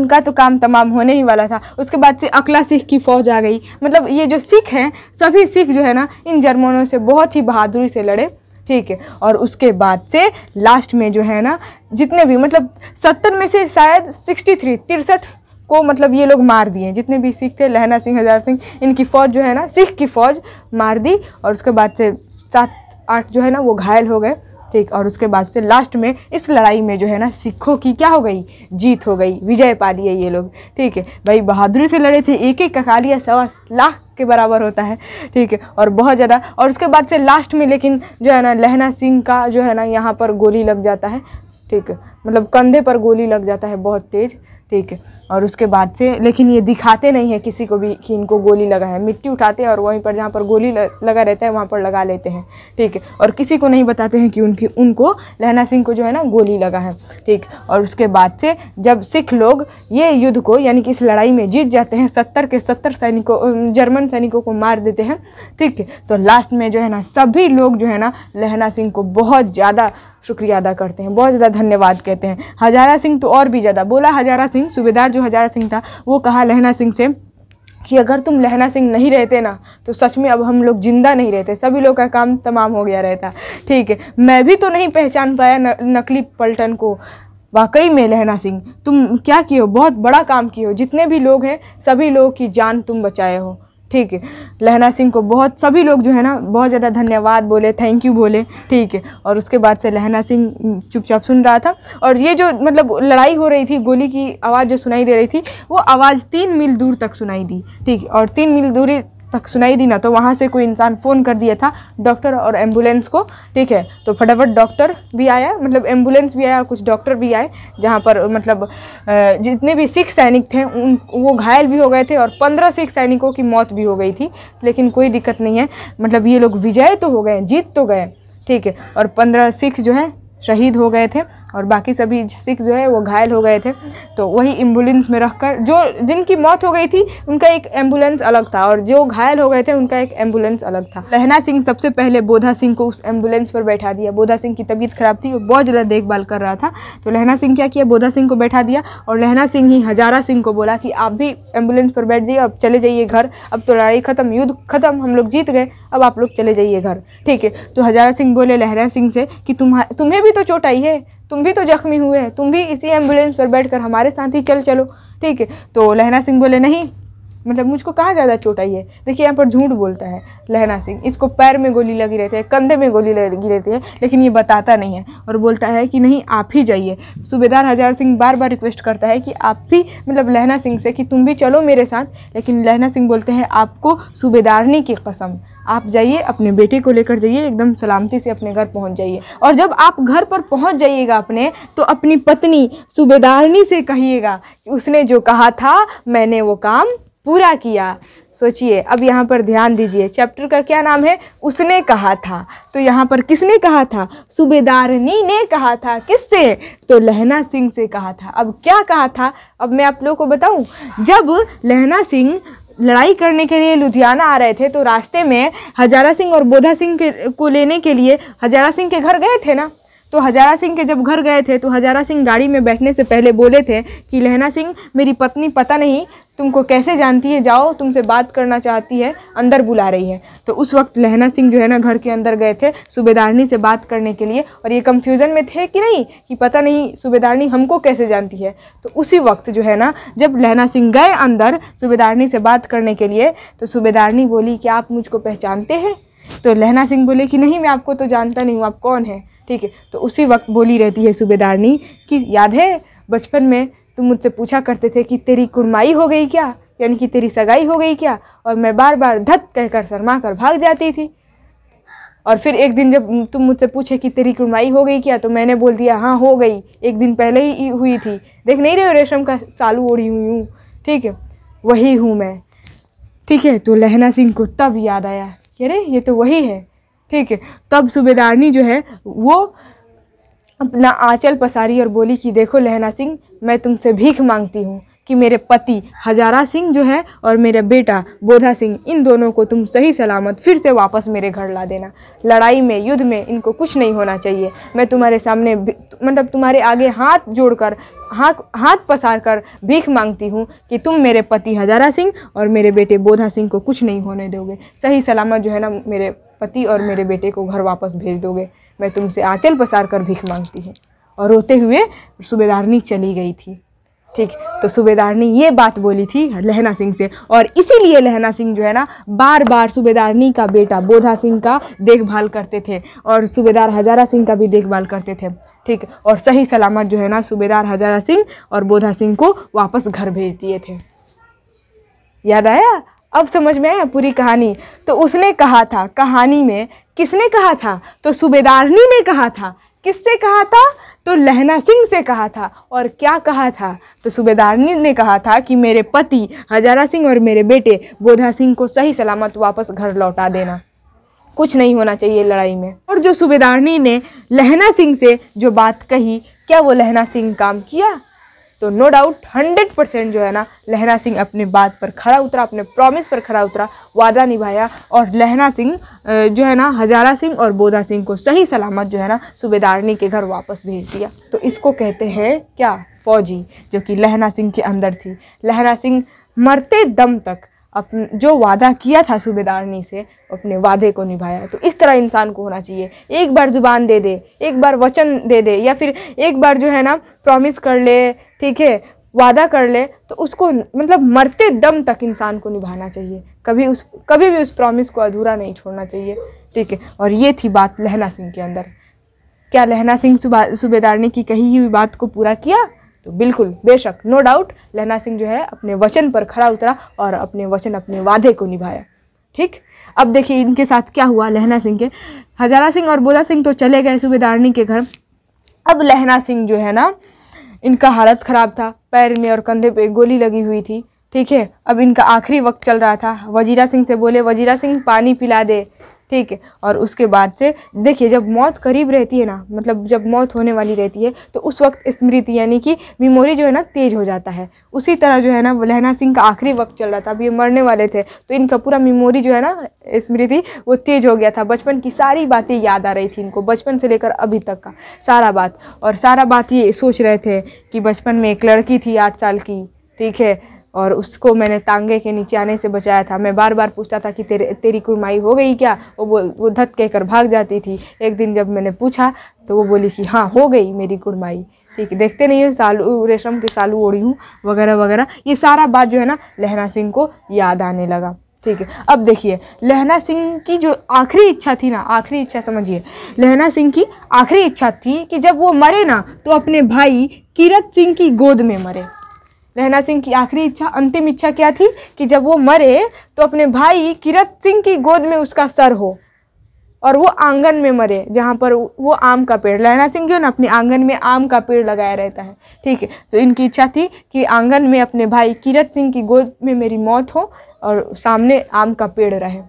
उनका तो काम तमाम होने ही वाला था उसके बाद से अकला सिख की फ़ौज आ गई मतलब ये जो सिख हैं सभी सिख जो है ना इन जर्मनों से बहुत ही बहादुरी से लड़े ठीक है और उसके बाद से लास्ट में जो है ना जितने भी मतलब सत्तर में से शायद सिक्सटी थ्री तिरसठ को मतलब ये लोग मार दिए जितने भी सिख थे लहना सिंह हजार सिंह इनकी फ़ौज जो है ना सिख की फ़ौज मार दी और उसके बाद से सात आठ जो है ना वो घायल हो गए ठीक और उसके बाद से लास्ट में इस लड़ाई में जो है ना सिखों की क्या हो गई जीत हो गई विजय पा लिए ये लोग ठीक है भाई बहादुरी से लड़े थे एक एक ककालिया सवा लाख के बराबर होता है ठीक है और बहुत ज़्यादा और उसके बाद से लास्ट में लेकिन जो है ना लहना सिंह का जो है ना यहाँ पर गोली लग जाता है ठीक मतलब कंधे पर गोली लग जाता है बहुत तेज़ ठीक है और उसके बाद से लेकिन ये दिखाते नहीं है किसी को भी कि इनको गोली लगा है मिट्टी उठाते हैं और वहीं पर जहाँ पर गोली लगा रहता है वहाँ पर लगा लेते हैं ठीक है और किसी को नहीं बताते हैं कि उनकी उनको लहना सिंह को जो है ना गोली लगा है ठीक और उसके बाद से जब सिख लोग ये युद्ध को यानी कि इस लड़ाई में जीत जाते हैं सत्तर के सत्तर सैनिकों जर्मन सैनिकों को मार देते हैं ठीक है तो लास्ट में जो है ना सभी लोग जो है ना लहना सिंह को बहुत ज़्यादा शुक्रिया अदा करते हैं बहुत ज़्यादा धन्यवाद कहते हैं हजारा सिंह तो और भी ज़्यादा बोला हजारा सिंह सूबेदार जो हजारा सिंह था वो कहा लहना सिंह से कि अगर तुम लहना सिंह नहीं रहते ना तो सच में अब हम लोग ज़िंदा नहीं रहते सभी लोग का काम तमाम हो गया रहता ठीक है मैं भी तो नहीं पहचान पाया न, नकली पलटन को वाकई में लहना सिंह तुम क्या किए हो बहुत बड़ा काम किए हो जितने भी लोग हैं सभी लोगों की जान तुम बचाए हो ठीक है लहना सिंह को बहुत सभी लोग जो है ना बहुत ज़्यादा धन्यवाद बोले थैंक यू बोले ठीक है और उसके बाद से लहना सिंह चुपचाप सुन रहा था और ये जो मतलब लड़ाई हो रही थी गोली की आवाज़ जो सुनाई दे रही थी वो आवाज़ तीन मील दूर तक सुनाई दी ठीक और तीन मील दूरी तक सुनाई दी ना तो वहाँ से कोई इंसान फ़ोन कर दिया था डॉक्टर और एम्बुलेंस को ठीक है तो फटाफट डॉक्टर भी आया मतलब एम्बुलेंस भी आया कुछ डॉक्टर भी आए जहाँ पर मतलब जितने भी सिख सैनिक थे उन वो घायल भी हो गए थे और पंद्रह सिख सैनिकों की मौत भी हो गई थी लेकिन कोई दिक्कत नहीं है मतलब ये लोग विजय तो हो गए जीत तो गए ठीक है और पंद्रह सिख जो है शहीद हो गए थे और बाकी सभी सिख जो है वो घायल हो गए थे तो वही एम्बुलेंस में रखकर जो जिनकी मौत हो गई थी उनका एक एम्बुलेंस अलग था और जो घायल हो गए थे उनका एक एम्बुलेंस अलग था लहना सिंह सबसे पहले बोधा सिंह को उस एम्बुलेंस पर बैठा दिया बोधा सिंह की तबीयत खराब थी और बहुत ज़्यादा देखभाल कर रहा था तो लहना सिंह क्या किया बोधा सिंह को बैठा दिया और लहना सिंह ही हजारा सिंह को बोला कि आप भी एम्बुलेंस पर बैठ जाइए अब चले जाइए घर अब तो लड़ाई ख़त्म युद्ध ख़त्म हम लोग जीत गए अब आप लोग चले जाइए घर ठीक है तो हजारा सिंह बोले लहरा सिंह से कि तुम्हारा तुम्हें भी भी तो चोट आई है तुम भी तो जख्मी हुए हैं तुम भी इसी एम्बुलेंस पर बैठकर हमारे साथ ही चल चलो ठीक है तो लहना सिंह बोले नहीं मतलब मुझको कहाँ ज़्यादा चोट आई है देखिए यहाँ पर झूठ बोलता है लहना सिंह इसको पैर में गोली लगी रहती है कंधे में गोली लगी रहती है लेकिन ये बताता नहीं है और बोलता है कि नहीं आप ही जाइए सूबेदार हजार सिंह बार बार रिक्वेस्ट करता है कि आप भी मतलब लहना सिंह से कि तुम भी चलो मेरे साथ लेकिन लहना सिंह बोलते हैं आपको सूबेदारनी की कसम आप जाइए अपने बेटे को लेकर जाइए एकदम सलामती से अपने घर पहुंच जाइए और जब आप घर पर पहुंच जाइएगा अपने तो अपनी पत्नी सूबेदारनी से कहिएगा कि उसने जो कहा था मैंने वो काम पूरा किया सोचिए अब यहाँ पर ध्यान दीजिए चैप्टर का क्या नाम है उसने कहा था तो यहाँ पर किसने कहा था सूबेदारनी ने कहा था किससे तो लहना सिंह से कहा था अब क्या कहा था अब मैं आप लोगों को बताऊँ जब लहना सिंह लड़ाई करने के लिए लुधियाना आ रहे थे तो रास्ते में हजारा सिंह और बोधा सिंह के को लेने के लिए हजारा सिंह के घर गए थे ना तो हजारा सिंह के जब घर गए थे तो हजारा सिंह गाड़ी में बैठने से पहले बोले थे कि लहना सिंह मेरी पत्नी पता नहीं तुमको कैसे जानती है जाओ तुमसे बात करना चाहती है अंदर बुला रही है तो उस वक्त लहना सिंह जो है ना घर के अंदर गए थे सूबेदारनी से बात करने के लिए और ये कंफ्यूजन में थे कि नहीं कि पता नहीं सूबेदारनी हमको कैसे जानती है तो उसी वक्त जो है ना जब लहना सिंह गए अंदर सूबेदारनी से बात करने के लिए तो सूबेदारनी बोली कि आप मुझको पहचानते हैं तो लहना सिंह बोले कि नहीं मैं आपको तो जानता नहीं हूँ आप कौन है ठीक है तो उसी वक्त बोली रहती है सूबेदारनी कि याद है बचपन में तुम मुझसे पूछा करते थे कि तेरी कुड़माई हो गई क्या यानी कि तेरी सगाई हो गई क्या और मैं बार बार धत कहकर शर्मा कर भाग जाती थी और फिर एक दिन जब तुम मुझसे पूछे कि तेरी कुड़माई हो गई क्या तो मैंने बोल दिया हाँ हो गई एक दिन पहले ही हुई थी देख नहीं रहे रेशम का सालू ओढ़ी हुई हूँ ठीक है वही हूँ मैं ठीक है तो लहना सिंह को तब याद आया कह अरे ये तो वही है ठीक है तब सूबेदारनी जो है वो अपना आंचल पसारी और बोली कि देखो लहना सिंह मैं तुमसे भीख मांगती हूँ कि मेरे पति हजारा सिंह जो है और मेरा बेटा बोधा सिंह इन दोनों को तुम सही सलामत फिर से वापस मेरे घर ला देना लड़ाई में युद्ध में इनको कुछ नहीं होना चाहिए मैं तुम्हारे सामने मतलब तुम्हारे आगे हाथ जोड़कर हाथ हाथ पसार कर भीख मांगती हूँ कि तुम मेरे पति हजारा सिंह और मेरे बेटे बोधा सिंह को कुछ नहीं होने दोगे सही सलामत जो है ना मेरे पति और मेरे बेटे को घर वापस भेज दोगे मैं तुमसे आंचल पसार कर भीख मांगती हूँ और रोते हुए सूबेदारनी चली गई थी ठीक तो सूबेदारनी ये बात बोली थी लहना सिंह से और इसीलिए लहना सिंह जो है ना बार बार सूबेदारनी का बेटा बोधा सिंह का देखभाल करते थे और सूबेदार हजारा सिंह का भी देखभाल करते थे ठीक और सही सलामत जो है ना सूबेदार हजारा सिंह और बोधा सिंह को वापस घर भेज दिए थे याद आया अब समझ में आया पूरी कहानी तो उसने कहा था कहानी में किसने कहा था तो सूबेदारनी ने कहा था किससे कहा था तो लहना सिंह से कहा था और क्या कहा था तो सूबेदारनी ने कहा था कि मेरे पति हजारा सिंह और मेरे बेटे बोधा सिंह को सही सलामत वापस घर लौटा देना कुछ नहीं होना चाहिए लड़ाई में और जो सूबेदारनी ने लहना सिंह से जो बात कही क्या वो लहना सिंह काम किया तो नो डाउट हंड्रेड परसेंट जो है ना लहना सिंह अपने बात पर खड़ा उतरा अपने प्रॉमिस पर खड़ा उतरा वादा निभाया और लहना सिंह जो है ना हजारा सिंह और बोधा सिंह को सही सलामत जो है ना सूबेदारनी के घर वापस भेज दिया तो इसको कहते हैं क्या फौजी जो कि लहना सिंह के अंदर थी लहना सिंह मरते दम तक अपन जो वादा किया था सूबेदारनी से अपने वादे को निभाया तो इस तरह इंसान को होना चाहिए एक बार ज़ुबान दे दे एक बार वचन दे दे या फिर एक बार जो है ना प्रॉमिस कर ले ठीक है वादा कर ले तो उसको मतलब मरते दम तक इंसान को निभाना चाहिए कभी उस कभी भी उस प्रॉमिस को अधूरा नहीं छोड़ना चाहिए ठीक है और ये थी बात लहना सिंह के अंदर क्या लहना सिंह सूबेदारनी की कही हुई बात को पूरा किया तो बिल्कुल बेशक नो डाउट लहना सिंह जो है अपने वचन पर खरा उतरा और अपने वचन अपने वादे को निभाया ठीक अब देखिए इनके साथ क्या हुआ लहना सिंह के हजारा सिंह और बोधा सिंह तो चले गए सूबेदारणी के घर अब लहना सिंह जो है ना इनका हालत ख़राब था पैर में और कंधे पे गोली लगी हुई थी ठीक है अब इनका आखिरी वक्त चल रहा था वजीरा सिंह से बोले वजीरा सिंह पानी पिला दे ठीक है और उसके बाद से देखिए जब मौत करीब रहती है ना मतलब जब मौत होने वाली रहती है तो उस वक्त स्मृति यानी कि मेमोरी जो है ना तेज हो जाता है उसी तरह जो है ना लहना सिंह का आखिरी वक्त चल रहा था अब ये मरने वाले थे तो इनका पूरा मेमोरी जो है ना स्मृति वो तेज हो गया था बचपन की सारी बातें याद आ रही थी इनको बचपन से लेकर अभी तक का सारा बात और सारा बात ये सोच रहे थे कि बचपन में एक लड़की थी आठ साल की ठीक है और उसको मैंने तांगे के नीचे आने से बचाया था मैं बार बार पूछता था कि तेरे तेरी कुरमाई हो गई क्या वो बोल वो धत कहकर भाग जाती थी एक दिन जब मैंने पूछा तो वो बोली कि हाँ हो गई मेरी कुरमाई ठीक है देखते नहीं है सालू रेशम के सालू ओढ़ी हूँ वगैरह वगैरह ये सारा बात जो है ना लहना सिंह को याद आने लगा ठीक है अब देखिए लहना सिंह की जो आखिरी इच्छा थी ना आखिरी इच्छा समझिए लहना सिंह की आखिरी इच्छा थी कि जब वो मरे ना तो अपने भाई किरत सिंह की गोद में मरे लहना सिंह की आखिरी इच्छा अंतिम इच्छा क्या थी कि जब वो मरे तो अपने भाई किरत सिंह की गोद में उसका सर हो और वो आंगन में मरे जहाँ पर वो आम का पेड़ लहना सिंह जो ना अपने आंगन में आम का पेड़ लगाया रहता है ठीक है तो इनकी इच्छा थी कि आंगन में अपने भाई किरत सिंह की गोद में मेरी मौत हो और सामने आम का पेड़ रहे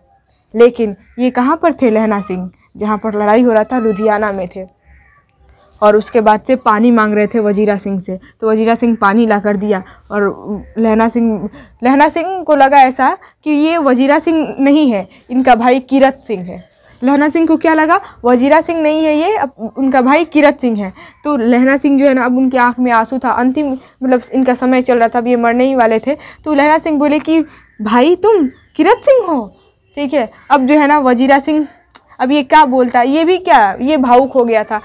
लेकिन ये कहाँ पर थे लहना सिंह जहाँ पर लड़ाई हो रहा था लुधियाना में थे और उसके बाद से पानी मांग रहे थे वजीरा सिंह से तो वजीरा सिंह पानी ला कर दिया और लहना सिंह लहना सिंह को लगा ऐसा कि ये वजीरा सिंह नहीं है इनका भाई किरत सिंह है लहना सिंह को क्या लगा वजीरा सिंह नहीं है ये अब उनका भाई किरत सिंह है तो लहना सिंह जो है ना अब उनकी आंख में आंसू था अंतिम मतलब इनका समय चल रहा था अब ये मरने ही वाले थे तो लहना सिंह बोले कि भाई तुम किरत सिंह हो ठीक है अब जो है ना वजीरा सिंह अब ये क्या बोलता है ये भी क्या ये भावुक हो गया था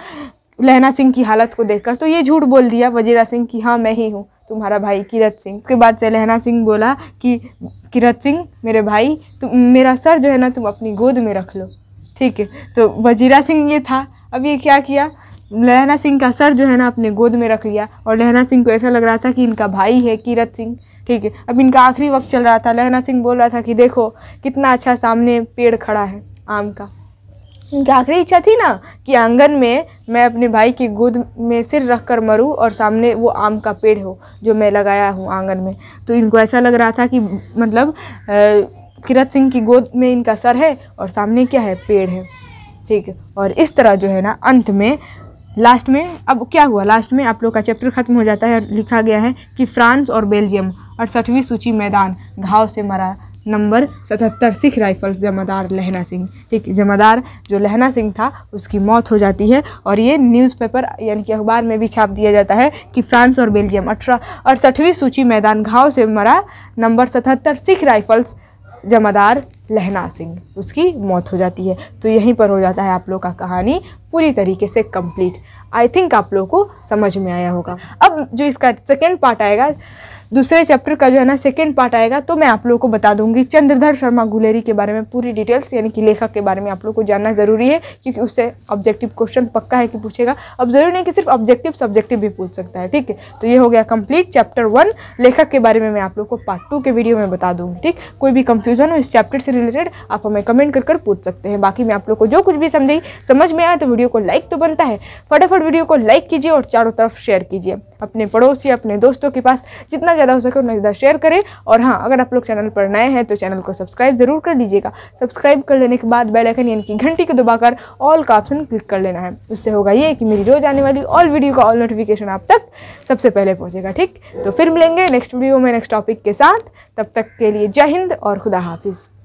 लहना सिंह की हालत को देखकर तो ये झूठ बोल दिया वजीरा सिंह कि हाँ मैं ही हूँ तुम्हारा भाई किरत सिंह उसके बाद से लहना सिंह बोला कि किरत सिंह मेरे भाई तुम मेरा सर जो है ना तुम अपनी गोद में रख लो ठीक है तो वजीरा सिंह ये था अब ये क्या किया लहना सिंह का सर जो है ना अपने गोद में रख लिया और लहना सिंह को ऐसा लग रहा था कि इनका भाई है किरत सिंह ठीक है अब इनका आखिरी वक्त चल रहा था लहना सिंह बोल रहा था कि देखो कितना अच्छा सामने पेड़ खड़ा है आम का उनकी आखिरी इच्छा थी ना कि आंगन में मैं अपने भाई की गोद में सिर रख कर मरूँ और सामने वो आम का पेड़ हो जो मैं लगाया हूँ आंगन में तो इनको ऐसा लग रहा था कि मतलब किरत सिंह की गोद में इनका सर है और सामने क्या है पेड़ है ठीक है और इस तरह जो है ना अंत में लास्ट में अब क्या हुआ लास्ट में आप लोग का चैप्टर ख़त्म हो जाता है और लिखा गया है कि फ्रांस और बेल्जियम अड़सठवीं सूची मैदान घाव से मरा नंबर सतहत्तर सिख राइफल्स जमादार लहना सिंह ठीक जमादार जो लहना सिंह था उसकी मौत हो जाती है और ये न्यूज़पेपर यानी कि अखबार में भी छाप दिया जाता है कि फ्रांस और बेल्जियम अठारह अड़सठवीं सूची मैदान घाव से मरा नंबर सतहत्तर सिख राइफल्स जमादार लहना सिंह उसकी मौत हो जाती है तो यहीं पर हो जाता है आप लोग का कहानी पूरी तरीके से कंप्लीट आई थिंक आप लोग को समझ में आया होगा अब जो इसका सेकेंड पार्ट आएगा दूसरे चैप्टर का जो है ना सेकेंड पार्ट आएगा तो मैं आप लोगों को बता दूंगी चंद्रधर शर्मा गुलेरी के बारे में पूरी डिटेल्स यानी कि लेखक के बारे में आप लोग को जानना ज़रूरी है क्योंकि उससे ऑब्जेक्टिव क्वेश्चन पक्का है कि पूछेगा अब ज़रूरी नहीं कि सिर्फ ऑब्जेक्टिव सब्जेक्टिव भी पूछ सकता है ठीक है तो ये हो गया कंप्लीट चैप्टर वन लेखक के बारे में मैं आप लोग को पार्ट टू के वीडियो में बता दूँगी ठीक कोई भी कंफ्यूजन हो इस चैप्टर से रिलेटेड आप हमें कमेंट कर कर पूछ सकते हैं बाकी मैं आप लोग को जो कुछ भी समझी समझ में आया तो वीडियो को लाइक तो बनता है फटाफट वीडियो को लाइक कीजिए और चारों तरफ शेयर कीजिए अपने पड़ोसी अपने दोस्तों के पास जितना ज़्यादा हो सके उतना ज़्यादा शेयर करें और हाँ अगर आप लोग चैनल पर नए हैं तो चैनल को सब्सक्राइब ज़रूर कर लीजिएगा सब्सक्राइब कर लेने के बाद बेलाइकन यानी कि घंटी को दबाकर ऑल का ऑप्शन क्लिक कर लेना है उससे होगा ये कि मेरी रोज़ आने वाली ऑल वीडियो का ऑल नोटिफिकेशन आप तक सबसे पहले पहुँचेगा ठीक तो फिर मिलेंगे नेक्स्ट वीडियो में नेक्स्ट टॉपिक के साथ तब तक के लिए जय हिंद और खुदा हाफिज़